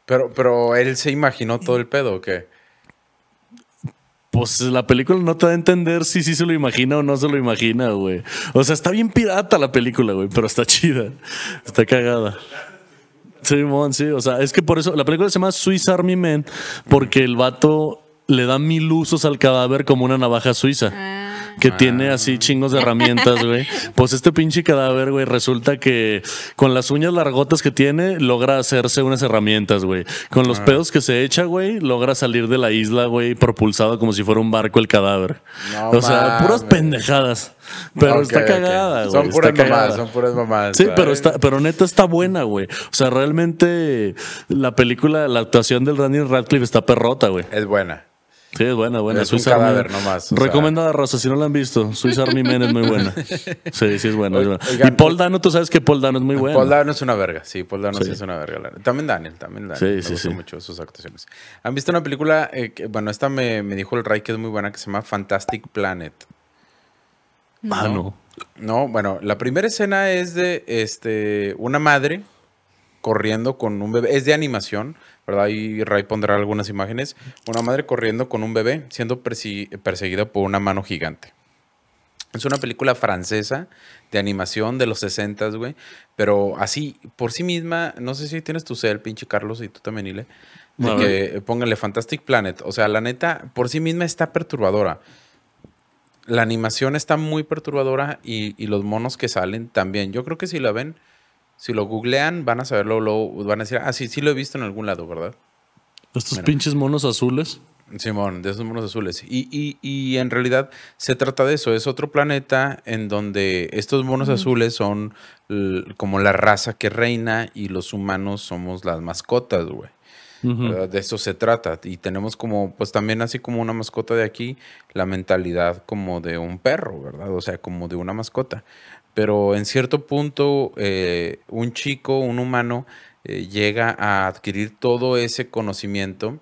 Pero, pero él se imaginó todo el pedo, ¿o qué? Pues la película no te da a entender si sí se lo imagina o no se lo imagina, güey. O sea, está bien pirata la película, güey, pero está chida. Está cagada. Sí, mon, sí. O sea, es que por eso la película se llama Swiss Army Men, porque el vato le da mil usos al cadáver como una navaja suiza. Ah que tiene así ah. chingos de herramientas, güey. Pues este pinche cadáver, güey, resulta que con las uñas largotas que tiene, logra hacerse unas herramientas, güey. Con los ah. pedos que se echa, güey, logra salir de la isla, güey, propulsado como si fuera un barco el cadáver. No, o sea, puras pendejadas. Pero está cagada, güey Son puras mamadas, son puras mamadas. Sí, pero, está, pero neta está buena, güey. O sea, realmente la película, la actuación del Randy Radcliffe está perrota, güey. Es buena. Sí, es buena, buena. Suiza nomás. Recomendada, Rosa, si no la han visto. Suiza Army es muy buena. Sí, sí, es buena. y Paul Dano, tú sabes que Paul Dano es muy bueno. Paul Dano es una verga, sí, Paul Dano sí. es una verga. También Daniel, también Daniel. Sí, me sí, sí. mucho sus actuaciones. ¿Han visto una película? Eh, bueno, esta me, me, dijo el Ray que es muy buena, que se llama Fantastic Planet. Ah, no. no. No, bueno, la primera escena es de este, una madre corriendo con un bebé. Es de animación, ¿verdad? Y Ray pondrá algunas imágenes. Una madre corriendo con un bebé siendo perseguida por una mano gigante. Es una película francesa de animación de los 60, güey. Pero así, por sí misma, no sé si tienes tu cel, pinche Carlos, y tú también, Ile. De que pónganle Fantastic Planet. O sea, la neta, por sí misma está perturbadora. La animación está muy perturbadora y, y los monos que salen también. Yo creo que si la ven, si lo googlean, van a saberlo, van a decir, ah, sí, sí lo he visto en algún lado, ¿verdad? Estos pinches monos azules. Simón, de esos monos azules. Y, y, y, en realidad se trata de eso. Es otro planeta en donde estos monos azules son como la raza que reina y los humanos somos las mascotas, güey. De eso se trata. Y tenemos como, pues también así como una mascota de aquí, la mentalidad como de un perro, ¿verdad? O sea, como de una mascota pero en cierto punto eh, un chico, un humano, eh, llega a adquirir todo ese conocimiento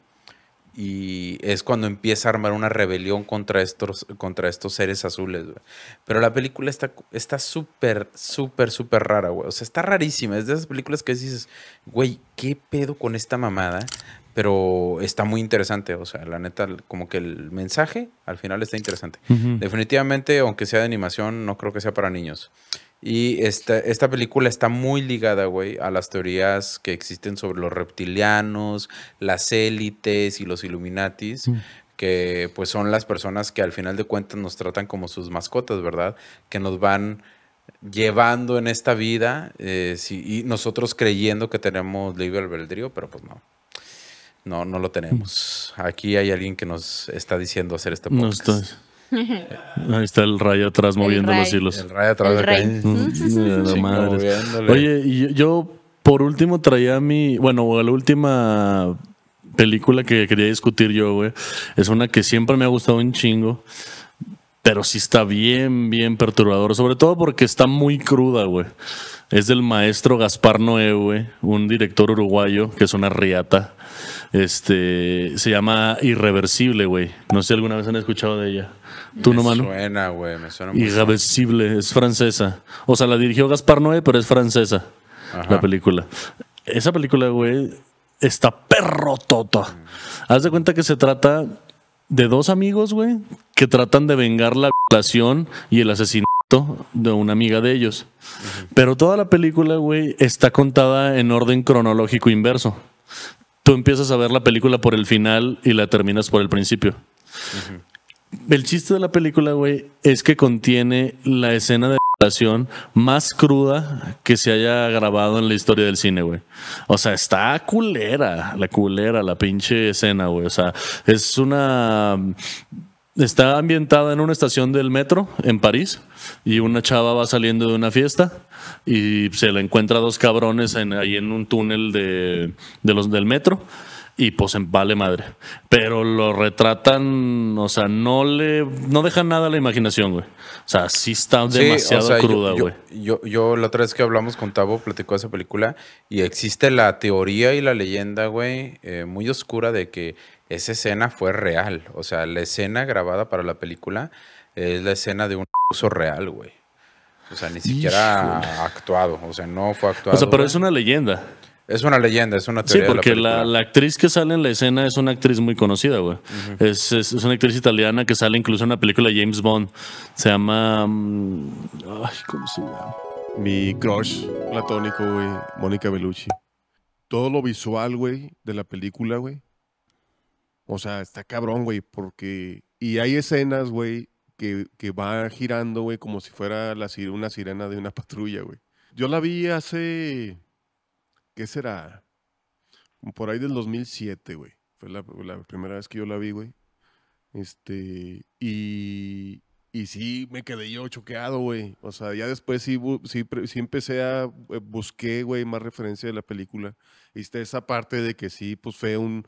y es cuando empieza a armar una rebelión contra estos, contra estos seres azules. Pero la película está súper, está súper, súper rara, güey. O sea, está rarísima. Es de esas películas que dices, güey, ¿qué pedo con esta mamada? pero está muy interesante, o sea, la neta, como que el mensaje al final está interesante. Definitivamente, aunque sea de animación, no creo que sea para niños. Y esta, esta película está muy ligada, güey, a las teorías que existen sobre los reptilianos, las élites y los Illuminatis. Mm. que pues son las personas que al final de cuentas nos tratan como sus mascotas, ¿verdad? Que nos van llevando en esta vida eh, y nosotros creyendo que tenemos libre albedrío, pero pues no. No, no lo tenemos. Aquí hay alguien que nos está diciendo hacer este podcast. No Ahí está el rayo atrás moviendo los hilos. El rayo atrás. Mm, Oye, yo por último traía mi, bueno, la última película que quería discutir yo, güey, es una que siempre me ha gustado un chingo. Pero sí está bien, bien perturbador. Sobre todo porque está muy cruda, güey. Es del maestro Gaspar Noé, güey. Un director uruguayo que es una riata. Este. Se llama Irreversible, güey. No sé si alguna vez han escuchado de ella. ¿Tú no, mano? Suena, güey. Me suena Irreversible. es francesa. O sea, la dirigió Gaspar Noé, pero es francesa. La película. Esa película, güey, está perro toto. Haz de cuenta que se trata de dos amigos, güey, que tratan de vengar la violación y el asesinato de una amiga de ellos. Pero toda la película, güey, está contada en orden cronológico inverso. Tú empiezas a ver la película por el final y la terminas por el principio. El chiste de la película, güey, es que contiene la escena de violación más cruda que se haya grabado en la historia del cine, güey. O sea, está culera, la culera, la pinche escena, güey. O sea, es una Está ambientada en una estación del metro en París y una chava va saliendo de una fiesta y se la encuentra a dos cabrones en, ahí en un túnel de, los del metro y pues vale madre. Pero lo retratan, o sea, no le no dejan nada a la imaginación, güey. O sea, sí está demasiado cruda, güey. Yo, la otra vez que hablamos con Tavo, platicó de esa película y existe la teoría y la leyenda, güey, eh, muy oscura de que esa escena fue real. O sea, la escena grabada para la película es la escena de un uso real, güey. O sea, ni siquiera actuado. O sea, no fue actuado. O sea, pero es una leyenda. Es una leyenda, es una teoría. Sí, porque la, actriz que sale en la escena es una actriz muy conocida, güey. es, una actriz italiana que sale incluso en la película James Bond. Se llama. Mm, ay, ¿cómo se llama? Mi crush platónico, güey, Mónica Bellucci. Todo lo visual, güey, de la película, güey, o sea, está cabrón, güey, porque... Y hay escenas, güey, que, van girando, güey, como si fuera una sirena de una patrulla, güey. Yo la vi hace... ¿Qué será? Por ahí del 2007, güey. Fue la, primera vez que yo la vi, güey. Este... Y... Y sí, me quedé yo choqueado, güey. O sea, ya después sí, sí, empecé a eh, busqué, güey, más referencia de la película. Y está esa parte de que sí, pues fue un,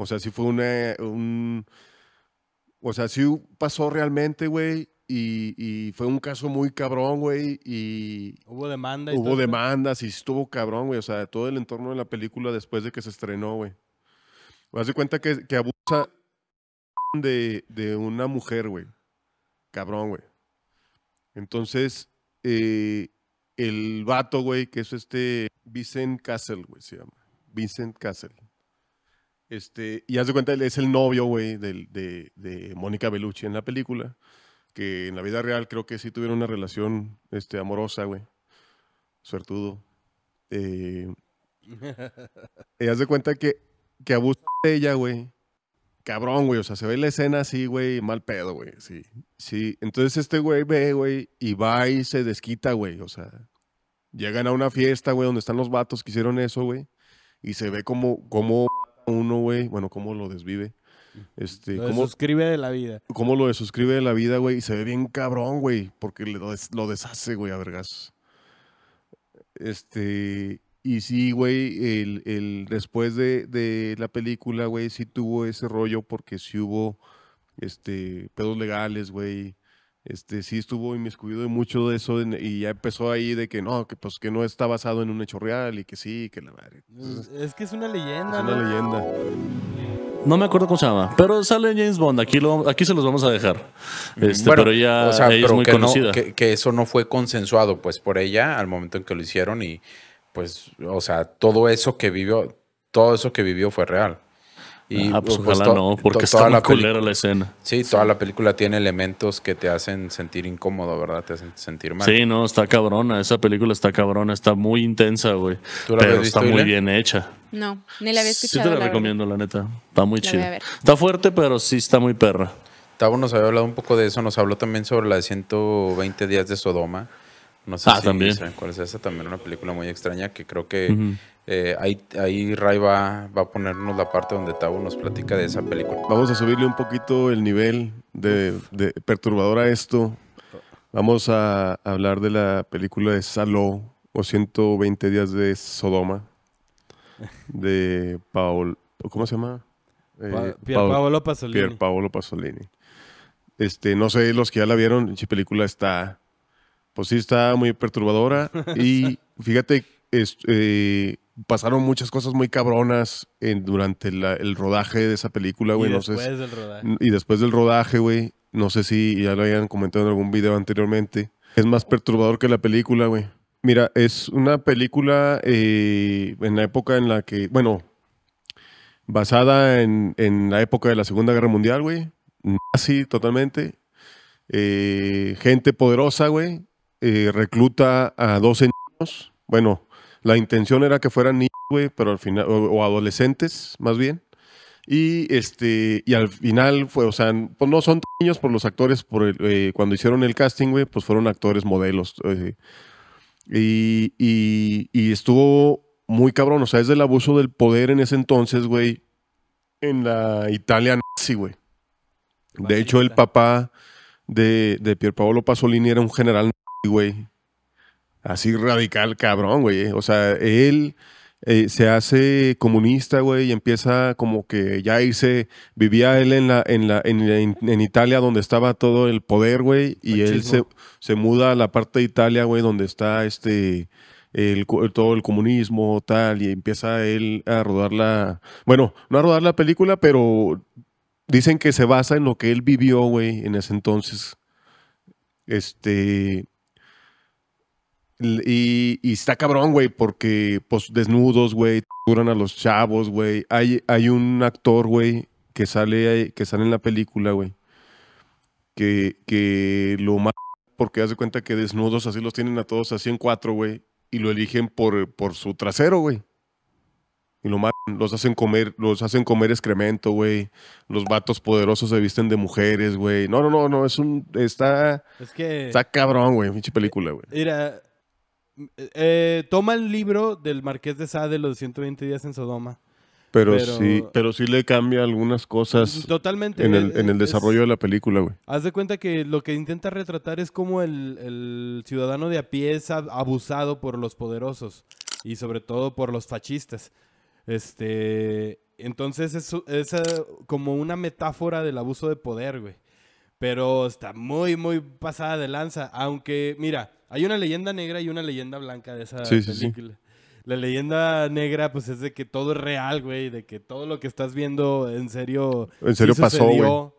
o sea, sí fue una, un... O sea, sí pasó realmente, güey. Y, fue un caso muy cabrón, güey. Y hubo demanda. hubo demandas y estuvo cabrón, güey. O sea, todo el entorno de la película después de que se estrenó, güey. Me de cuenta que, abusa de, una mujer, güey. Cabrón, güey. Entonces, eh, el vato, güey, que es este Vincent Castle, güey, se llama. Vincent Castle este, y haz de cuenta, él es el novio, güey, de, Mónica Bellucci en la película. Que en la vida real creo que sí tuvieron una relación este, amorosa, güey. Suertudo. Eh, y haz de cuenta que, que abusa de ella, güey. Cabrón, güey. O sea, se ve la escena así, güey, mal pedo, güey. Sí. Sí. Entonces este güey ve, güey, y va y se desquita, güey. O sea, llegan a una fiesta, güey, donde están los vatos que hicieron eso, güey. Y se ve como, como uno, güey, bueno, cómo lo desvive. Este, lo cómo, suscribe de la vida. Cómo lo desuscribe de la vida, güey, y se ve bien cabrón, güey, porque lo, lo deshace, güey, a vergas. Este, y sí, güey, el, después de, la película, güey, sí tuvo ese rollo porque sí hubo este, pedos legales, güey este, sí estuvo inmiscuido de mucho de eso y ya empezó ahí de que no, que pues que no está basado en un hecho real y que sí, que la madre. Pues, es que es una leyenda. Es una ¿no? leyenda. No me acuerdo cómo se llama, pero sale James Bond, aquí, aquí se los vamos a dejar. Este, pero ya pero es muy que, que eso no fue consensuado pues por ella al momento en que lo hicieron y pues, o sea, todo eso que vivió, todo eso que vivió fue real. Y ah, pues, pues, no, porque está muy culera la escena. Sí, toda la película tiene elementos que te hacen sentir incómodo, ¿verdad? Te hacen sentir mal. Sí, no, está cabrona. Esa película está cabrona, está muy intensa, güey. Pero está muy bien hecha. No, ni la había escuchado. Sí te la, recomiendo, la neta. Está muy chido. Está fuerte, pero sí está muy perra. Tavo nos había hablado un poco de eso. Nos habló también sobre la de 120 días de Sodoma. No sé ah, también. cuál es esa. También una película muy extraña que creo que... Eh, ahí, Ray va, a ponernos la parte donde Tabo nos platica de esa película. Vamos a subirle un poquito el nivel de, perturbador a esto. Vamos a hablar de la película de Saló o 120 días de Sodoma de Paul, ¿cómo se llama? Eh, Pier Paolo Pasolini. Pier Paolo Pasolini. Este, no sé, los que ya la vieron, la película está, pues sí está muy perturbadora y fíjate, eh, pasaron muchas cosas muy cabronas en, durante el rodaje de esa película, güey. Y después del rodaje. Y después del rodaje, güey. No sé si ya lo hayan comentado en algún video anteriormente. Es más perturbador que la película, güey. Mira, es una película eh, en la época en la que, bueno, basada en, la época de la Segunda Guerra Mundial, güey. Nazi totalmente. Eh, gente poderosa, güey. Eh, recluta a 12 niños. Bueno, la intención era que fueran niños, güey, pero al final, o, adolescentes, más bien. Y este, y al final fue, o sea, pues no son niños por pues, los actores, por eh, cuando hicieron el casting, güey, pues fueron actores modelos. Eh, y, y, estuvo muy cabrón, o sea, es del abuso del poder en ese entonces, güey, en la Italia nazi, güey. De hecho, el papá de, de Pierpaolo Pasolini era un general nazi, güey así radical, cabrón, güey. O sea, él eh, se hace comunista, güey, y empieza como que ya hice... Vivía él en la, en la, en, Italia donde estaba todo el poder, güey. Y él se, muda a la parte de Italia, güey, donde está este. El, todo el comunismo, tal, y empieza él a rodar la. Bueno, no a rodar la película, pero dicen que se basa en lo que él vivió, güey, en ese entonces. Este. Y, está cabrón, güey, porque pues desnudos, güey, duran a los chavos, güey. Hay, hay un actor, güey, que sale, que sale en la película, güey, que, que lo más porque hace cuenta que desnudos así los tienen a todos así en cuatro, güey, y lo eligen por, su trasero, güey. Y lo matan, los hacen comer, los hacen comer excremento, güey. Los vatos poderosos se visten de mujeres, güey. No, no, no, no, es un está está cabrón, güey, pinche película, güey. Mira, eh, toma el libro del Marqués de Sade, los 120 días en Sodoma. Pero, sí, pero sí le cambia algunas cosas. Totalmente. En el, eh, eh, desarrollo de la película, güey. Haz de cuenta que lo que intenta retratar es como el, ciudadano de a pie es abusado por los poderosos y sobre todo por los fascistas. Este, entonces es, es como una metáfora del abuso de poder, güey. Pero está muy, muy pasada de lanza. Aunque, mira, hay una leyenda negra y una leyenda blanca de esa película. La leyenda negra, pues es de que todo es real, güey, de que todo lo que estás viendo en serio. En serio pasó,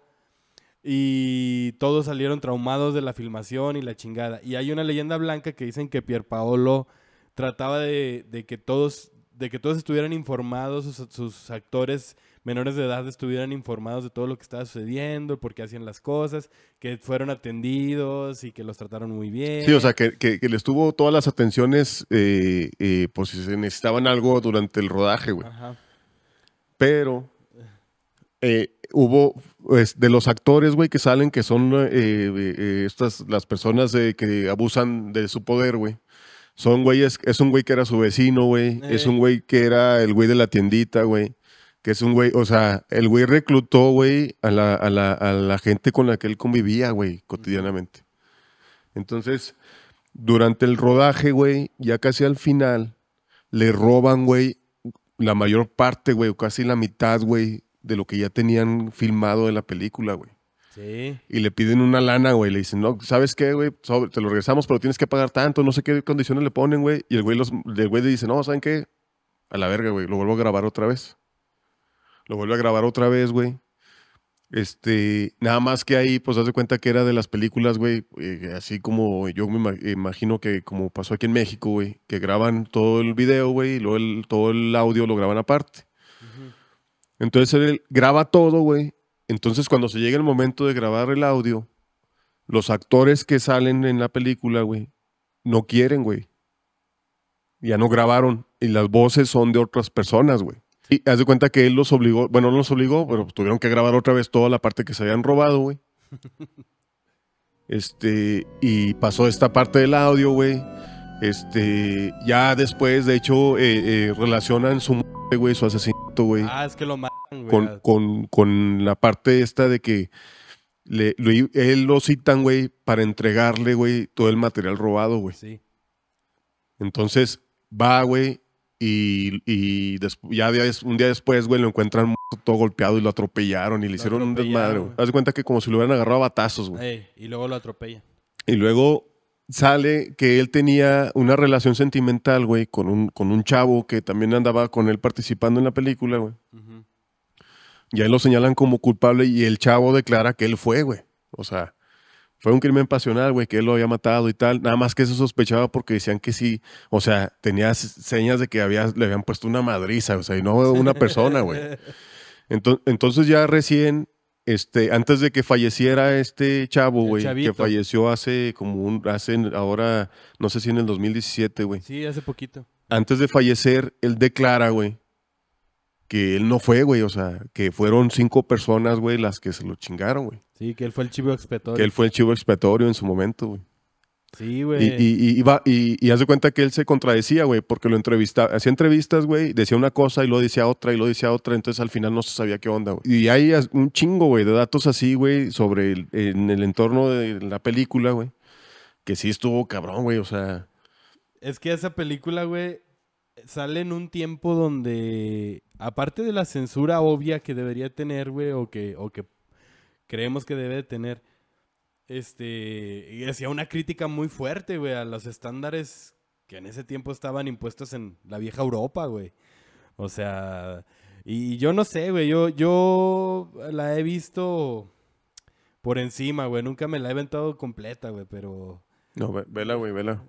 Y todos salieron traumados de la filmación y la chingada. Y hay una leyenda blanca que dicen que Pierpaolo trataba de, que todos de que todos estuvieran informados, sus actores menores de edad estuvieran informados de todo lo que estaba sucediendo, por qué hacían las cosas, que fueron atendidos y que los trataron muy bien. Sí, o sea, que, les tuvo todas las atenciones eh, eh, por si se necesitaban algo durante el rodaje, güey. Pero eh, hubo pues, de los actores, güey, que salen, que son estas, las personas que abusan de su poder, güey. Son güeyes, es un güey que era su vecino, güey. Es un güey que era el güey de la tiendita, güey que es un güey, o sea, el güey reclutó, güey, a la, a, la, a la, gente con la que él convivía, güey, cotidianamente. Entonces, durante el rodaje, güey, ya casi al final, le roban, güey, la mayor parte, güey, o casi la mitad, güey, de lo que ya tenían filmado de la película, güey. Sí. Y le piden una lana, güey. Le dicen, no, ¿sabes qué, güey? Te lo regresamos, pero tienes que pagar tanto. No sé qué condiciones le ponen, güey. Y el güey, el güey le dice, no, ¿saben qué? A la verga, güey. Lo vuelvo a grabar otra vez lo vuelve a grabar otra vez, güey. Este, nada más que ahí, pues, haz de cuenta que era de las películas, güey, eh, así como yo me imagino que como pasó aquí en México, güey, que graban todo el video, güey, y luego todo el audio lo graban aparte. Entonces él graba todo, güey. Entonces cuando se llega el momento de grabar el audio, los actores que salen en la película, güey, no quieren, güey. Ya no grabaron. Y las voces son de otras personas, güey. Y haz de cuenta que él los obligó, bueno, no los obligó, pero tuvieron que grabar otra vez toda la parte que se habían robado, güey. Este, y pasó esta parte del audio, güey. Este, ya después, de hecho, eh, eh, relacionan su muerte, güey, su asesinato, güey. Ah, es que lo matan, güey. Con, la parte esta de que él lo citan, güey, para entregarle, güey, todo el material robado, güey. Sí. Entonces, va, güey, y, y ya un día después, güey, lo encuentran todo golpeado y lo atropellaron y le hicieron un desmadre. Güey. Haz de cuenta que como si lo hubieran agarrado a batazos, güey. y luego lo atropella. Y luego sale que él tenía una relación sentimental, güey, con un, con un chavo que también andaba con él participando en la película, güey. Y ahí lo señalan como culpable y el chavo declara que él fue, güey. O sea, fue un crimen pasional, güey, que él lo había matado y tal. Nada más que se sospechaba porque decían que sí. O sea, tenía señas de que le habían puesto una madriza, o sea, y no una persona, güey. Entonces ya recién, este, antes de que falleciera este chavo, güey, que falleció hace como un, hace ahora, no sé si en el 2017, güey. Sí, hace poquito. Antes de fallecer, él declara, güey, que él no fue, güey. O sea, que fueron cinco personas, güey, las que se lo chingaron, güey. Sí, que él fue el chivo expiatorio. Que él fue el chivo expiatorio en su momento, güey. Sí, güey. Y, y, y, hace cuenta que él se contradecía, güey, porque lo entrevistaba, hacía entrevistas, güey, decía una cosa y lo decía otra y lo decía otra, entonces al final no se sabía qué onda, güey. Y hay un chingo, güey, de datos así, güey, sobre en el entorno de la película, güey, que sí estuvo cabrón, güey, o sea. Es que esa película, güey, sale en un tiempo donde aparte de la censura obvia que debería tener, güey, o que, o que creemos que debe tener, este, y hacía una crítica muy fuerte, güey, a los estándares que en ese tiempo estaban impuestos en la vieja Europa, güey. O sea, y yo no sé, güey, yo, yo la he visto por encima, güey, nunca me la he aventado completa, güey, pero... No, vela, güey, vela.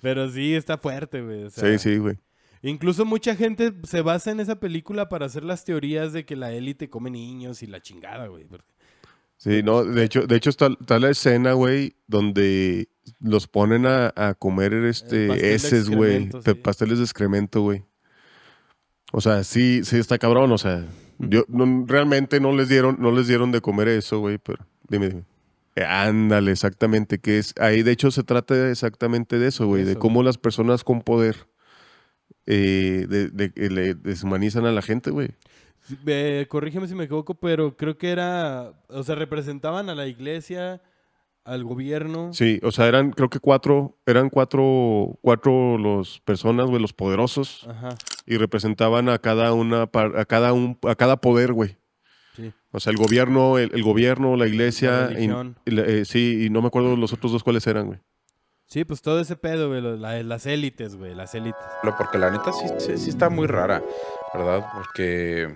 Pero sí, está fuerte, güey. sí, sí, güey. Incluso mucha gente se basa en esa película para hacer las teorías de que la élite come niños y la chingada, güey. Sí, no, de hecho, de hecho está, la escena, güey, donde los ponen a, comer este heces, güey. Pasteles de excremento, güey. O sea, sí, sí está cabrón, o sea. Mm. Yo realmente no les dieron, no les dieron de comer eso, güey, pero dime, dime. Eh, ándale, exactamente, ¿qué es ahí de hecho se trata exactamente de eso, güey, de cómo las personas con poder eh, le deshumanizan a la gente, güey. corrígeme si me equivoco, pero creo que era, o sea, representaban a la iglesia, al gobierno. Sí, o sea, eran, creo que cuatro, eran cuatro, cuatro los personas, güey, los poderosos. Y representaban a cada una, a cada un, a cada poder, güey. O sea, el gobierno, el, gobierno, la iglesia. Eh, sí, y no me acuerdo los otros dos cuáles eran, güey. Sí, pues todo ese pedo, güey, las élites, güey, las élites. Porque la neta sí, sí está muy rara, ¿verdad? Porque,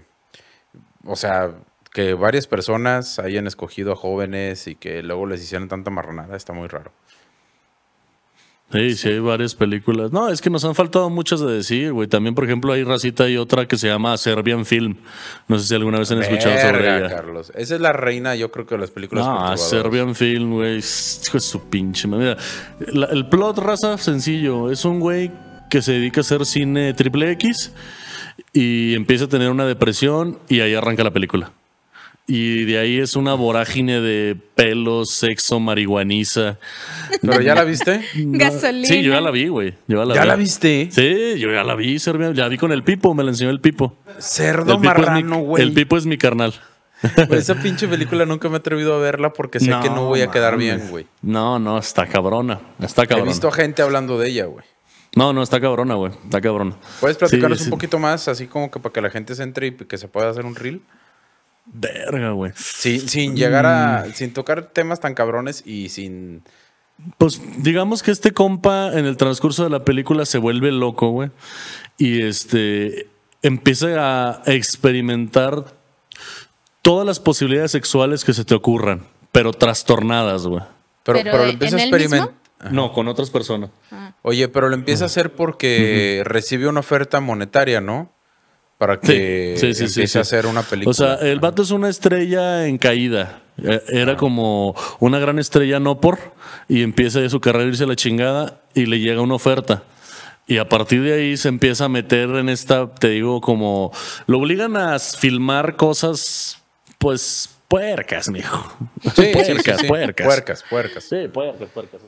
o sea, que varias personas hayan escogido a jóvenes y que luego les hicieron tanta marronada está muy raro. Sí, sí, hay varias películas. No, es que nos han faltado muchas de decir, güey. También, por ejemplo, hay racita y otra que se llama Serbian Film. No sé si alguna vez han escuchado sobre ella. Carlos. Esa es la reina, yo creo que de las películas. Ah, no, Serbian Film, güey. Hijo su pinche. Mira, el plot raza sencillo. Es un güey que se dedica a hacer cine triple X y empieza a tener una depresión y ahí arranca la película y de ahí es una vorágine de pelo, sexo, marihuaniza. ¿Pero ya la viste? Gasolina. Sí, yo ya la vi, güey. ya la, viste? Sí, yo ya la vi, Serbia. Ya vi con el Pipo, me la enseñó el Pipo. Cerdo marrano, güey. El Pipo es mi carnal. Esa pinche película nunca me he atrevido a verla porque sé que no voy a quedar bien, güey. No, no, está cabrona. Está cabrona. He visto a gente hablando de ella, güey. No, no, está cabrona, güey. Está cabrona. ¿Puedes platicarnos un poquito más, así como que para que la gente se entre y que se pueda hacer un reel? Verga, güey. Sin, llegar a. Sin tocar temas tan cabrones y sin. Pues digamos que este compa en el transcurso de la película se vuelve loco, güey. Y este. Empieza a experimentar todas las posibilidades sexuales que se te ocurran, pero trastornadas, güey. Pero, pero, lo empieza a experimentar. No, con otras personas. Oye, pero lo empieza a hacer porque recibe una oferta monetaria, ¿no? para que sí, empiece a hacer una película. O sea, el vato es una estrella en caída. Eh, era ah. como una gran estrella no por y empieza de su carrera a irse a la chingada y le llega una oferta. Y a partir de ahí se empieza a meter en esta, te digo, como lo obligan a filmar cosas, pues puercas, mijo. Sí, puercas, puercas. Puercas, puercas. Sí, puercas, puercas.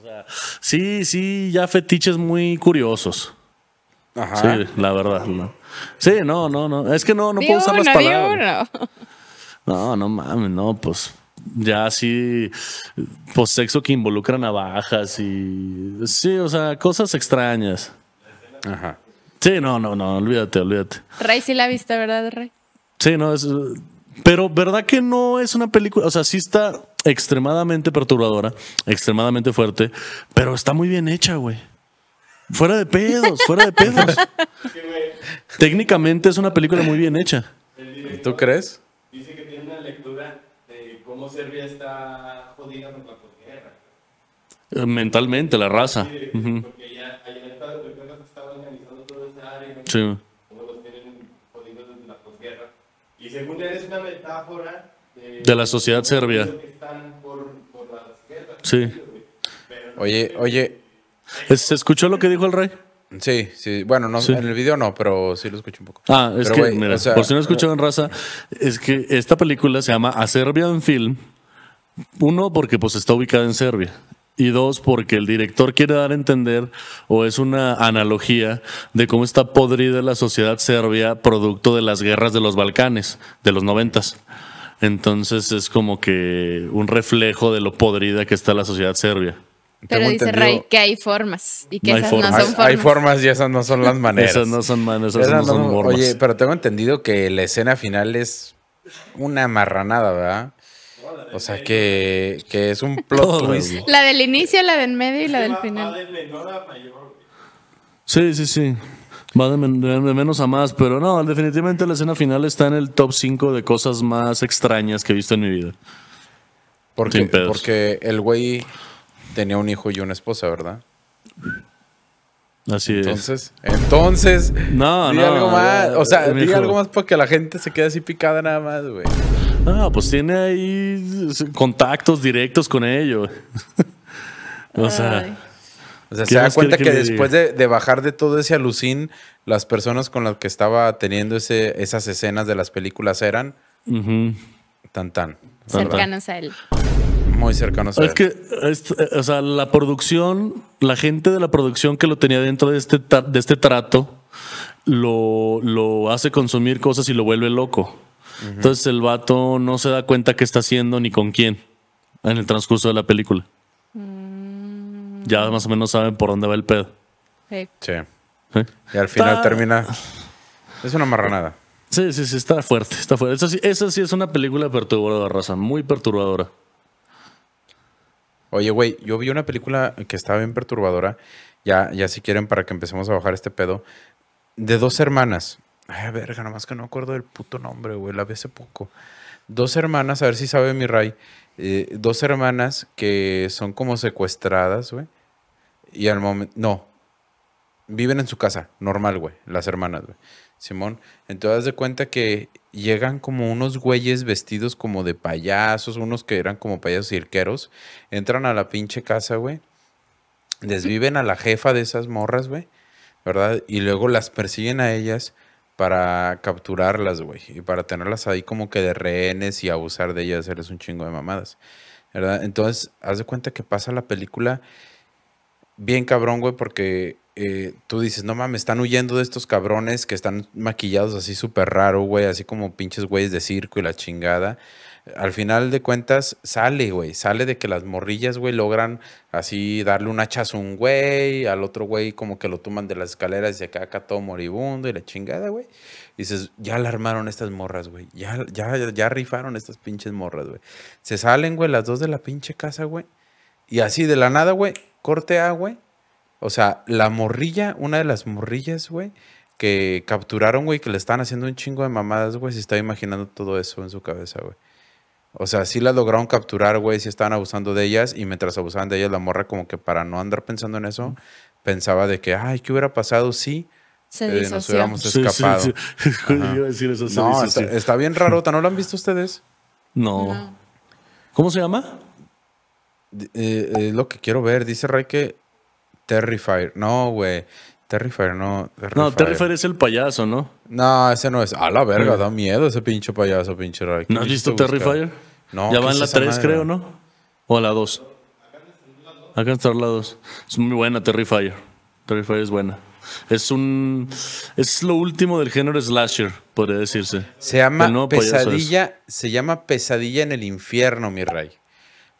sí, sí, ya fetiches muy curiosos. Ajá. Sí, la verdad. ¿no? Sí, no, no, no. Es que no, no puedo usar las palabras. No, no mames, no, pues ya así, pues sexo que involucra navajas y sí, o sea, cosas extrañas. Ajá. Sí, no, no, no, olvídate, olvídate. Rey sí la viste, ¿verdad, Rey? Sí, no, pero verdad que no es una película, o sea, sí está extremadamente perturbadora, extremadamente fuerte, pero está muy bien hecha, güey. Fuera de pedos, fuera de pedos. Técnicamente es una película muy bien hecha. tú crees? Dice que tiene una lectura de cómo Serbia está jodida por la posguerra. Eh, mentalmente, la raza. Sí, porque ya, allá está, estaba organizando toda esa área. Sí. Como los tienen jodidos desde la posguerra. Y según él es una metáfora de, de la sociedad serbia. están por, por las guerras. Sí. oye, oye. ¿Se escuchó lo que dijo el rey? Sí, sí. Bueno, no, en el video no, pero sí lo escuché un poco. Ah, es que, mira, por si no escucharon raza, es que esta película se llama A en Film. Uno, porque pues está ubicada en Serbia. Y dos, porque el director quiere dar a entender, o es una analogía, de cómo está podrida la sociedad serbia producto de las guerras de los Balcanes, de los noventas. Entonces es como que un reflejo de lo podrida que está la sociedad serbia. Pero dice Ray que hay formas y que esas no son formas. Hay formas y esas no son las maneras. esas no son maneras, son Oye, pero tengo entendido que la escena final es una amarranada, ¿verdad? O sea que, es un plot twist. La del inicio, la del medio y la del final. Sí, sí, sí. Va de, menos a más, pero no, definitivamente la escena final está en el top 5 de cosas más extrañas que he visto en mi vida. Porque, porque el güey tenía un hijo y una esposa, ¿verdad? Así entonces, es. Entonces, no, algo más. O sea, di algo más para la gente se quede así picada nada más, güey. No, pues tiene ahí contactos directos con ellos. o sea. O sea, se da cuenta que, después de, bajar de todo ese alucín, las personas con las que estaba teniendo ese, esas escenas de las películas eran tan tan. Cercanas a él muy cercanos Es que, eh, o sea, la producción, la gente de la producción que lo tenía dentro de este, de este trato, lo, hace consumir cosas y lo vuelve loco. Entonces el vato no se da cuenta qué está haciendo ni con quién en el transcurso de la película. Mm. Ya más o menos saben por dónde va el pedo. Sí. Y al final termina. Es una marranada. Sí, sí, sí, está fuerte, está fuerte. Esa sí, es una película perturbadora, raza, muy perturbadora. Oye, güey, yo vi una película que estaba bien perturbadora. Ya, ya si quieren, para que empecemos a bajar este pedo. De dos hermanas. Ay, verga, nomás que no acuerdo del puto nombre, güey. La vi hace poco. Dos hermanas, a ver si sabe mi Ray. Eh, dos hermanas que son como secuestradas, güey. Y al momento. No. Viven en su casa, normal, güey. Las hermanas, güey. Simón, entonces de cuenta que llegan como unos güeyes vestidos como de payasos, unos que eran como payasos cirqueros, entran a la pinche casa, güey, desviven a la jefa de esas morras, güey, ¿verdad? Y luego las persiguen a ellas para capturarlas, güey, y para tenerlas ahí como que de rehenes y abusar de ellas, hacerles un chingo de mamadas, ¿verdad? Entonces, haz de cuenta que pasa la película bien cabrón, güey, porque eh, tú dices, no mames, están huyendo de estos cabrones que están maquillados así súper raro, güey, así como pinches güeyes de circo y la chingada. Al final de cuentas sale, güey, sale de que las morrillas, güey, logran así darle un hachazo a un güey, al otro güey como que lo toman de las escaleras y se caca todo moribundo y la chingada, güey. Dices, ya armaron estas morras, güey, ya, ya, ya rifaron estas pinches morras, güey. Se salen, güey, las dos de la pinche casa, güey. Y así de la nada, güey, corte A, güey o sea, la morrilla, una de las morrillas, güey, que capturaron, güey, que le están haciendo un chingo de mamadas, güey, se está imaginando todo eso en su cabeza, güey. O sea, sí la lograron capturar, güey, sí estaban abusando de ellas y mientras abusaban de ellas, la morra como que para no andar pensando en eso, pensaba de que, ay, ¿qué hubiera pasado si eh, nos hubiéramos escapado? Sí, sí, no, está, bien rarota, ¿no la han visto ustedes? No. ¿Cómo se llama? Eh, lo que quiero ver, dice Rey que Terrifier. No, güey. Terrifier, no. No, Terrifier es el payaso, ¿no? No, ese no es. A la verga, da miedo ese pinche payaso, pinche. ¿No has visto Terrifier? No. Ya va en la 3, creo, ¿no? O a la 2. Acá están la 2. Es muy buena Terrifier. Terrifier es buena. Es un. Es lo último del género slasher, podría decirse. Se llama Pesadilla. Se llama Pesadilla en el infierno, mi Ray.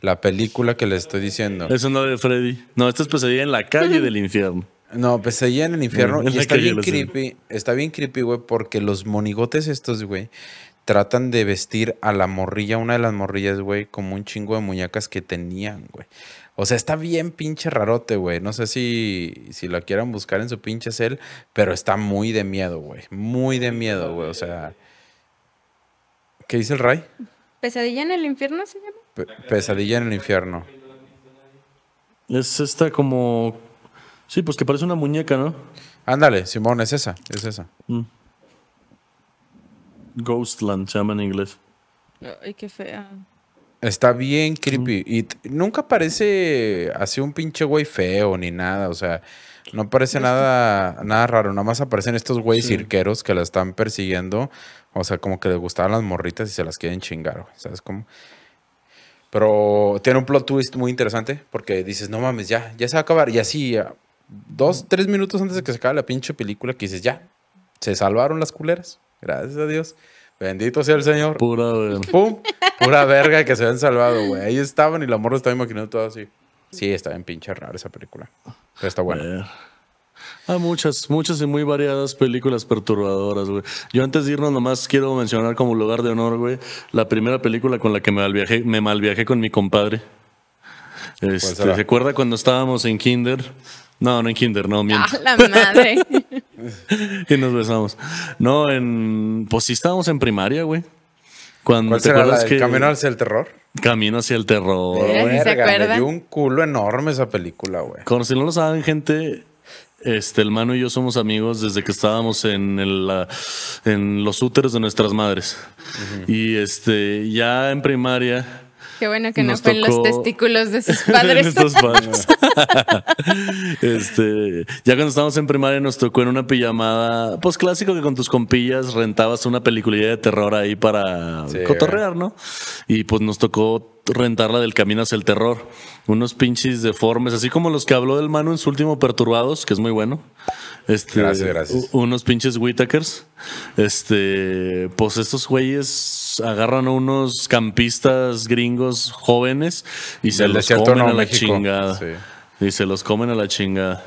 La película que le estoy diciendo. Es no de Freddy. No, esto es pesadilla en la calle del infierno. No, pesadilla en el infierno. Eh, y está bien creepy. Está bien creepy, güey, porque los monigotes estos, güey, tratan de vestir a la morrilla, una de las morrillas, güey, como un chingo de muñecas que tenían, güey. O sea, está bien pinche rarote, güey. No sé si, si la quieran buscar en su pinche cel, pero está muy de miedo, güey. Muy de miedo, güey. O sea. ¿Qué dice el Ray? ¿Pesadilla en el infierno se llama? pesadilla en el infierno. Es esta como... Sí, pues que parece una muñeca, ¿no? Ándale, Simón, es esa, es esa. Mm. Ghostland se llama en inglés. Ay, qué fea. Está bien mm. creepy. Y nunca parece así un pinche güey feo ni nada. O sea, no parece nada, nada raro. Nada más aparecen estos güeyes cirqueros que la están persiguiendo. O sea, como que les gustaban las morritas y se las quieren chingar, ¿Sabes cómo? Pero tiene un plot twist muy interesante porque dices, no mames, ya, ya se va a acabar. Y así, dos, tres minutos antes de que se acabe la pinche película, que dices, ya, se salvaron las culeras. Gracias a Dios. Bendito sea el Señor. Pura verga. ¡Pum! Pura verga que se han salvado, güey. Ahí estaban y la morra estaba imaginando todo así. Sí, está en pinche raro esa película. Pero está buena. Ah, muchas, muchas y muy variadas películas perturbadoras, güey. Yo antes de irnos nomás quiero mencionar como lugar de honor, güey, la primera película con la que me malviajé, me con mi compadre. Este, acuerda cuando estábamos en Kinder? No, no en Kinder, no, miento. ¡Ah, la madre! y nos besamos. No, en. Pues sí, estábamos en primaria, güey. Cuando Camino hacia el terror. Camino hacia el terror. ¿Se Me dio un culo enorme esa película, güey. Como si no lo saben, gente, este, el Manu y yo somos amigos desde que estábamos en, el, en los úteros de nuestras madres. Y este, ya en primaria Qué bueno que no fue en los testículos de sus padres. este, ya cuando estábamos en primaria nos tocó en una pijamada, pues clásico que con tus compillas rentabas una peliculilla de terror ahí para cotorrear, ¿no? Y pues nos tocó rentarla del Camino hacia el Terror. Unos pinches deformes, así como los que habló el mano en su último Perturbados, que es muy bueno. Este, gracias, Unos pinches Whitakers. Este, pues estos güeyes agarran a unos campistas gringos jóvenes y se los comen a la chingada. Y se los comen a la chingada.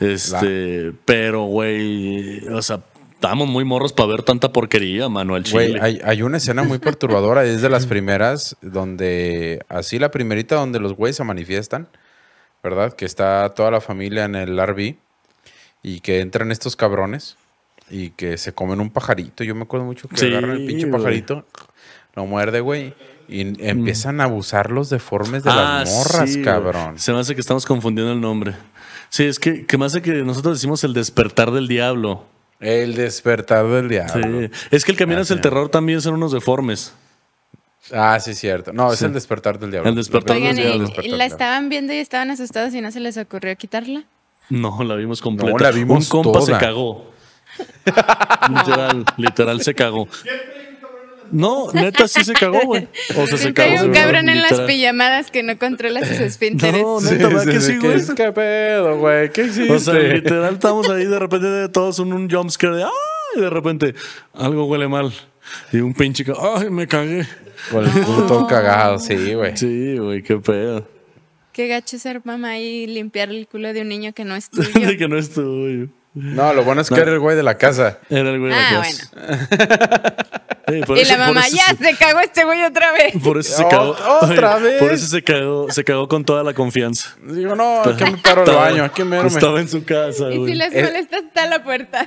Este, pero güey, o sea, estamos muy morros para ver tanta porquería, Manuel hay, hay, una escena muy perturbadora, es de las primeras, donde, así la primerita donde los güeyes se manifiestan, ¿verdad? Que está toda la familia en el RV y que entran estos cabrones y que se comen un pajarito. Yo me acuerdo mucho que agarran el pinche pajarito, lo muerde, güey. Y mm. empiezan a abusar los deformes de las ah, morras, cabrón. Se me hace que estamos confundiendo el nombre. Sí, es que, que me hace que nosotros decimos el despertar del diablo. El despertar del diablo. Es que el camino es el ah, terror también son unos deformes. Ah, sí, cierto. No, es el despertar del diablo. El despertar del diablo. Y, la estaban viendo y estaban asustados y no se les ocurrió quitarla. No, la vimos completa. Un compa se cagó. literal, literal se cagó. No, neta sí se cagó, güey. O sea, se cagó. Hay un cabrón en las pijamadas que no controla sus esfínteres. No, neta, ¿verdad que sí, ¿Qué pedo, güey? ¿Qué hiciste? O sea, literal estamos ahí de repente todos en un jumpscare de ¡ah! Y de repente algo huele mal. Y un pinche, ¡ay, me cagué! Con el puto cagado, sí, güey. Sí, güey, qué pedo que gacho ser mamá y limpiar el culo de un niño que no es tuyo. que no No, lo bueno es que era el güey de la casa. Era el güey de la ah, casa. y la mamá, ya se... cagó este güey otra vez. Por eso se cagó. Otra vez. Por eso se cagó, se con toda la confianza. Digo, no, aquí me paro el baño, Estaba en su casa. Y si les eh. molesta, está la puerta.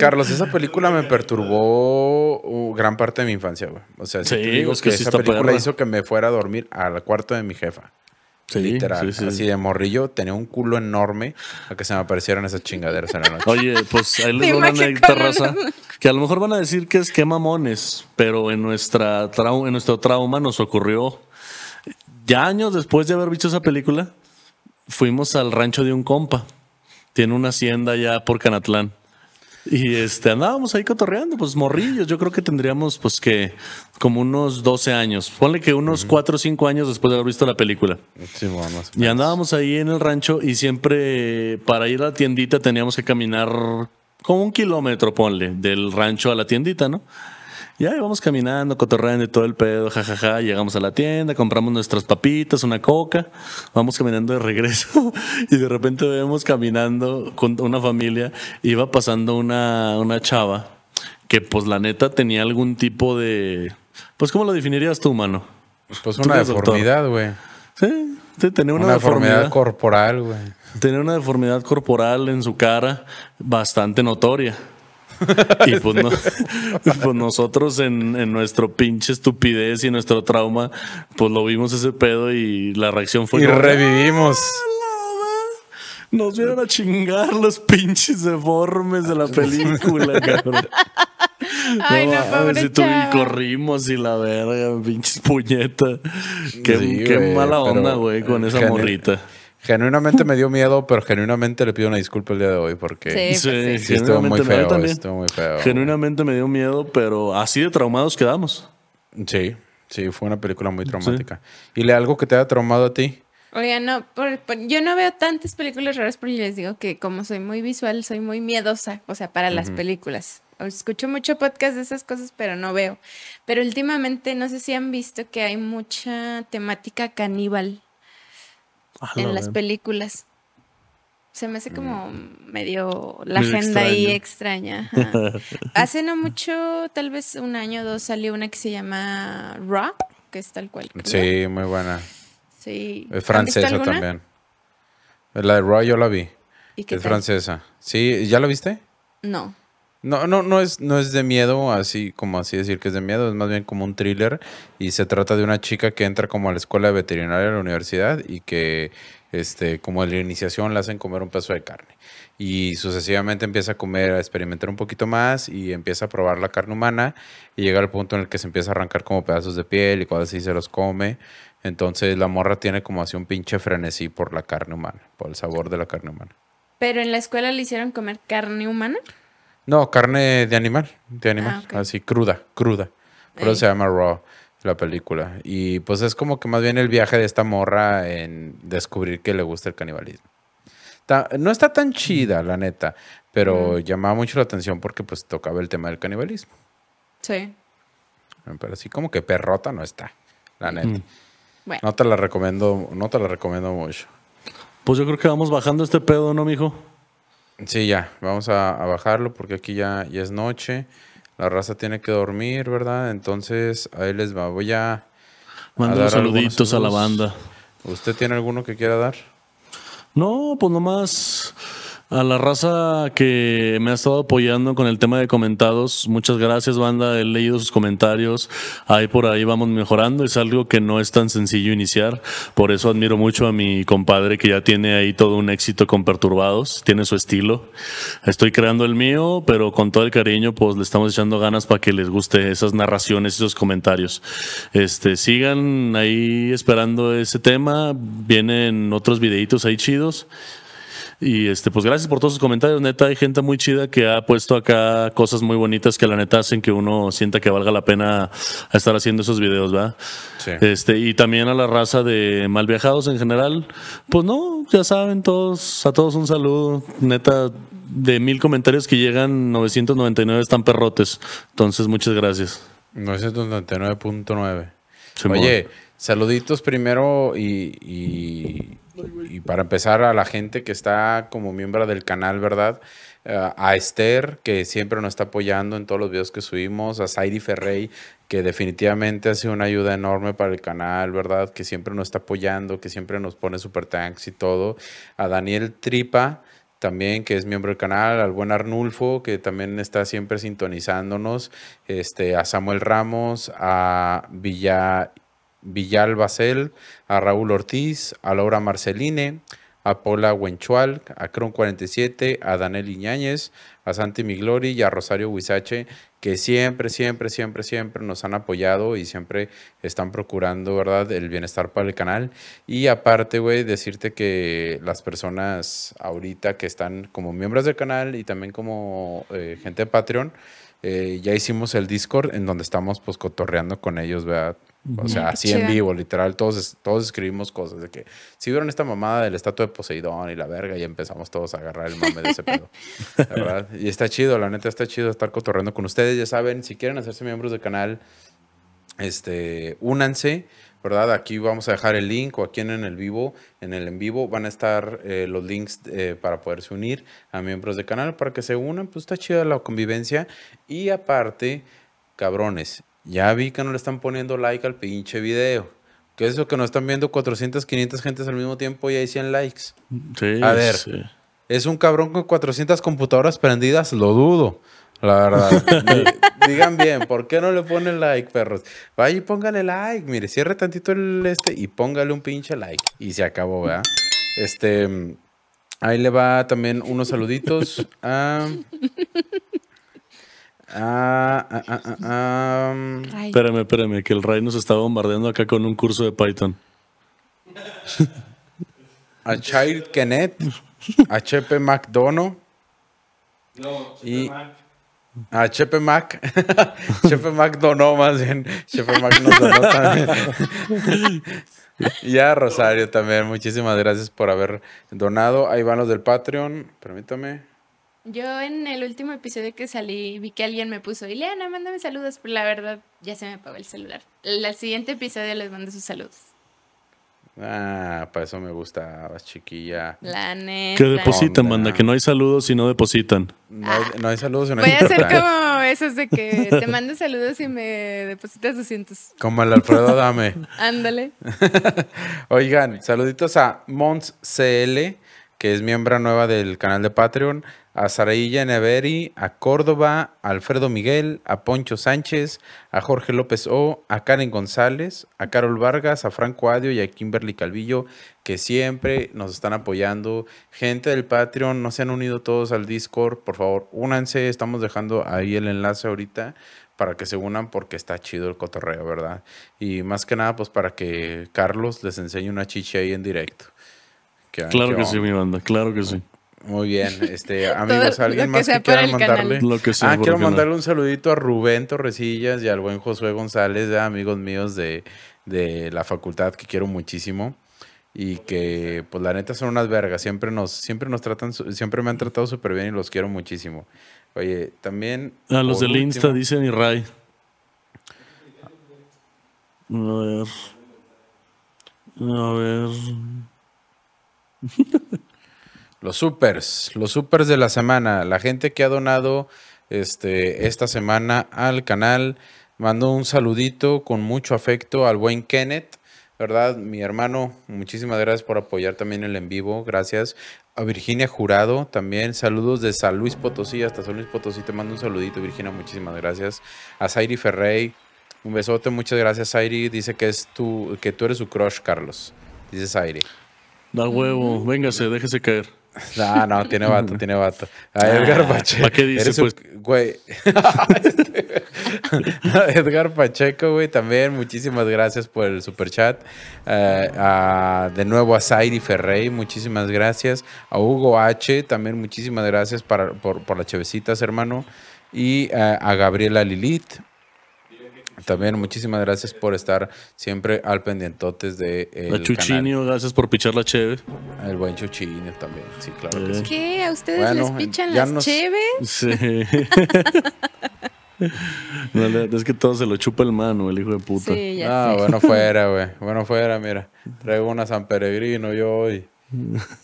Carlos, esa película me perturbó uh, gran parte de mi infancia, güey. O sea, si te digo que, esa película hizo que me fuera a dormir al cuarto de mi jefa literal. Así de morrillo, tenía un culo enorme a que se me aparecieron esas chingaderas en la noche. Oye, pues ahí les una anécdota, raza, que a lo mejor van a decir que es que mamones, pero en, nuestra en nuestro trauma nos ocurrió, ya años después de haber visto esa película, fuimos al rancho de un compa. Tiene una hacienda allá por Canatlán. Y este, andábamos ahí cotorreando, pues morrillos. Yo creo que tendríamos, pues que, como unos 12 años. Ponle que unos 4 o 5 años después de haber visto la película. y andábamos ahí en el rancho y siempre para ir a la tiendita teníamos que caminar como un kilómetro, ponle, del rancho a la tiendita, ¿no? Y vamos caminando, cotorreando todo el pedo, jajaja. Llegamos a la tienda, compramos nuestras papitas, una coca, vamos caminando de regreso y de repente vemos caminando con una familia, iba pasando una, chava que pues la neta tenía algún tipo de... Pues ¿cómo lo definirías tú, mano? Pues una deformidad, güey. Sí, tenía una, deformidad, deformidad corporal, güey. Tenía una deformidad corporal en su cara bastante notoria. Y pues, pues, nosotros en, en, nuestro pinche estupidez y nuestro trauma, pues lo vimos ese pedo y la reacción fue... Y revivimos. Ah, Nos vieron a chingar los pinches deformes de la película, cabrón. Ay, no, si y corrimos y la verga, pinches puñetas. Qué, mala onda, güey, con esa morrita. Genuinamente me dio miedo, pero genuinamente le pido una disculpa el día de hoy porque sí, pues estuvo muy feo, estuvo muy feo. Genuinamente me dio miedo, pero así de traumados quedamos. Sí, sí, fue una película muy traumática. ¿Y le algo que te haya traumado a ti? Oiga, no, yo no veo tantas películas raras porque les digo que como soy muy visual, soy muy miedosa, o sea, para las películas. Escucho mucho podcast de esas cosas, pero no veo. Pero últimamente no sé si han visto que hay mucha temática caníbal Ah, en las películas. Se me hace mm. como medio la agenda ahí extraña. Hace no mucho, tal vez un año o dos, salió una que se llama Raw, que es tal cual. Sí, muy buena. Sí. Es francesa también. La de Raw yo la vi. es francesa. Sí, ¿ya la viste? No. No, no, no es, no es de miedo, así como así decir que es de miedo, es más bien como un thriller y se trata de una chica que entra como a la escuela de veterinaria de la universidad y que este, como la iniciación la hacen comer un pedazo de carne y sucesivamente empieza a comer, a experimentar un poquito más y empieza a probar la carne humana y llega al punto en el que se empieza a arrancar como pedazos de piel y cuando así se los come. Entonces la morra tiene como así un pinche frenesí por la carne humana, por el sabor de la carne humana. ¿Pero en la escuela le hicieron comer carne humana? No, carne de animal, de animal, ah, así cruda, cruda. Por eso se llama Raw la película. Y pues es como que más bien el viaje de esta morra en descubrir que le gusta el canibalismo. no está tan chida, la neta, pero llamaba mucho la atención porque pues tocaba el tema del canibalismo. Sí. Pero así como que perrota no está, la mm. neta. No te la recomiendo, no te la recomiendo mucho. Pues yo creo que vamos bajando este pedo, ¿no, mijo? Sí, ya, vamos a, bajarlo porque aquí ya, ya es noche. La raza tiene que dormir, ¿verdad? Entonces, ahí les va. Voy a. Mandar saluditos a la banda. ¿Usted tiene alguno que quiera dar? No, pues nomás a la raza que me ha estado apoyando con el tema de comentados, muchas gracias, banda. He leído sus comentarios. Ahí por ahí vamos mejorando. Es algo que no es tan sencillo iniciar. Por eso admiro mucho a mi compadre que ya tiene ahí todo un éxito con Perturbados. Tiene su estilo. Estoy creando el mío, pero con todo el cariño, pues le estamos echando ganas para que les guste esas narraciones y esos comentarios. Este, sigan ahí esperando ese tema. Vienen otros videitos ahí chidos. Y este, pues gracias por todos sus comentarios, neta. Hay gente muy chida que ha puesto acá cosas muy bonitas que la neta hacen que uno sienta que valga la pena estar haciendo esos videos, va Este, y también a la raza de mal viajados en general. Pues no, ya saben, todos, a todos un saludo. Neta, de mil comentarios que llegan, 999 están perrotes. Entonces, muchas gracias. 999.9. Oye, saluditos primero y y para empezar a la gente que está como miembro del canal, ¿verdad? Eh, a Esther, que siempre nos está apoyando en todos los videos que subimos, a Saidi Ferrey, que definitivamente ha sido una ayuda enorme para el canal, ¿verdad? Que siempre nos está apoyando, que siempre nos pone super tanks y todo, a Daniel Tripa, también que es miembro del canal, al buen Arnulfo, que también está siempre sintonizándonos, este, a Samuel Ramos, a Villa Villal Basel, a Raúl Ortiz, a Laura Marceline, a Paula Huenchual, a Cron 47, a Daniel Iñáñez, a Santi Miglori y a Rosario Huizache, que siempre, siempre, siempre, siempre nos han apoyado y siempre están procurando, ¿verdad?, el bienestar para el canal. Y aparte, güey, decirte que las personas ahorita que están como miembros del canal y también como eh, gente de Patreon, eh, ya hicimos el Discord en donde estamos pues cotorreando con ellos, ¿verdad? O sea, así en vivo, literal, todos, todos escribimos cosas de que si vieron esta mamada Del estatua de Poseidón y la verga y empezamos todos a agarrar el mame de ese pedo. verdad. Y está chido, la neta está chido estar cotorreando con ustedes. Ya saben, si quieren hacerse miembros del canal, este, únanse, ¿verdad? Aquí vamos a dejar el link o aquí en el vivo, en el en vivo van a estar eh, los links eh, para poderse unir a miembros del canal para que se unan. Pues está chida la convivencia y aparte, cabrones ya vi que no le están poniendo like al pinche video. ¿Qué es eso que no están viendo 400, 500 gentes al mismo tiempo y hay 100 likes? Sí, a ver, es un cabrón con 400 computadoras prendidas, lo dudo. La verdad. Digan bien, ¿por qué no le ponen like, perros? Vaya y póngale like. Mire, cierre tantito el este y póngale un pinche like. Y se acabó, ¿verdad? Este. Ahí le va también unos saluditos a. Ah, ah, ah, ah espérame, espérame, que el Ray nos está bombardeando acá con un curso de Python. A Child Kenneth, a Chepe McDonough. No, Chepe Mac. A Chepe Mac. Chepe McDonough más bien. Chepe Mac Rosario también. Muchísimas gracias por haber donado. Ahí van los del Patreon. Permítame. Yo en el último episodio que salí vi que alguien me puso, Ileana, mándame saludos, pero la verdad ya se me apagó el celular. El siguiente episodio les mando sus saludos. Ah, para eso me gusta, chiquilla. La Que depositan, manda, que no hay saludos si no depositan. No, hay saludos si no Voy a hacer como esos de que te mando saludos y me depositas 200. Como el Alfredo Dame. Ándale. Oigan, saluditos a MonsCL CL que es miembro nueva del canal de Patreon, a Sarailla Neveri, a Córdoba, a Alfredo Miguel, a Poncho Sánchez, a Jorge López O, a Karen González, a Carol Vargas, a Franco Adio y a Kimberly Calvillo, que siempre nos están apoyando. Gente del Patreon, no se han unido todos al Discord, por favor, únanse, estamos dejando ahí el enlace ahorita para que se unan porque está chido el cotorreo, ¿verdad? Y más que nada, pues para que Carlos les enseñe una chicha ahí en directo claro que sí, mi banda, claro que sí. Muy bien, este, amigos, alguien más que, quiera mandarle. Lo que ah, quiero mandarle un saludito a Rubén Torrecillas y al buen Josué González, amigos míos de, de la facultad que quiero muchísimo y que pues la neta son unas vergas, siempre nos siempre nos tratan siempre me han tratado súper bien y los quiero muchísimo. Oye, también a los del Insta dicen ray. A ver. A ver. los supers, los supers de la semana. La gente que ha donado este, esta semana al canal. Mando un saludito con mucho afecto al buen Kenneth, ¿verdad? Mi hermano, muchísimas gracias por apoyar también el en vivo, gracias. A Virginia Jurado también, saludos de San Luis Potosí, hasta San Luis Potosí, te mando un saludito, Virginia, muchísimas gracias. A Zairi Ferrey, un besote, muchas gracias, Zairi. Dice que, es tu, que tú eres su crush, Carlos. Dice Zairi. Da huevo, véngase, déjese caer. No, no, tiene vato, tiene vato. Ah, Edgar Pacheco. qué dice, pues? Güey. Edgar Pacheco, güey, también muchísimas gracias por el super chat. Eh, de nuevo a y Ferrey, muchísimas gracias. A Hugo H, también muchísimas gracias por, las chevecitas, hermano. Y eh, a Gabriela Lilith, también muchísimas gracias por estar siempre al pendientotes de el Chuchinio, gracias por pichar la cheve. El buen Chuchinio también, sí, claro que eh. sí. ¿Qué? ¿A ustedes les pichan las cheves? Sí. es que todo se lo chupa el mano, el hijo de puta. ah, bueno fuera, güey. Bueno fuera, mira. Traigo una San Peregrino yo hoy.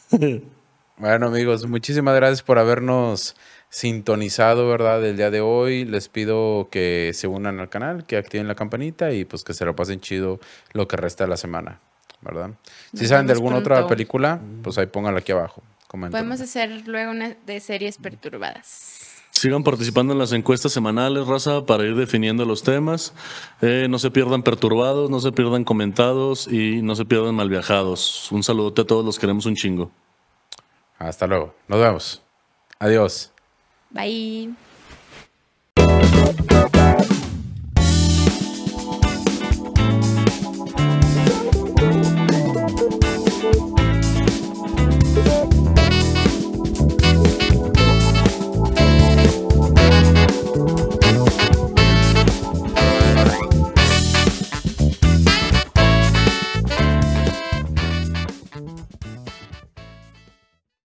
bueno, amigos, muchísimas gracias por habernos sintonizado, ¿verdad? Del día de hoy. Les pido que se unan al canal, que activen la campanita y pues que se lo pasen chido lo que resta de la semana, ¿verdad? si saben de alguna otra película, mm. pues ahí pónganla aquí abajo. Comenten. Podemos hacer luego una de series perturbadas. Sigan participando en las encuestas semanales, raza, para ir definiendo los temas. Eh, no se pierdan perturbados, no se pierdan comentados y no se pierdan mal viajados. Un saludote a todos, los queremos un chingo. Hasta luego, nos vemos. Adiós. Bye.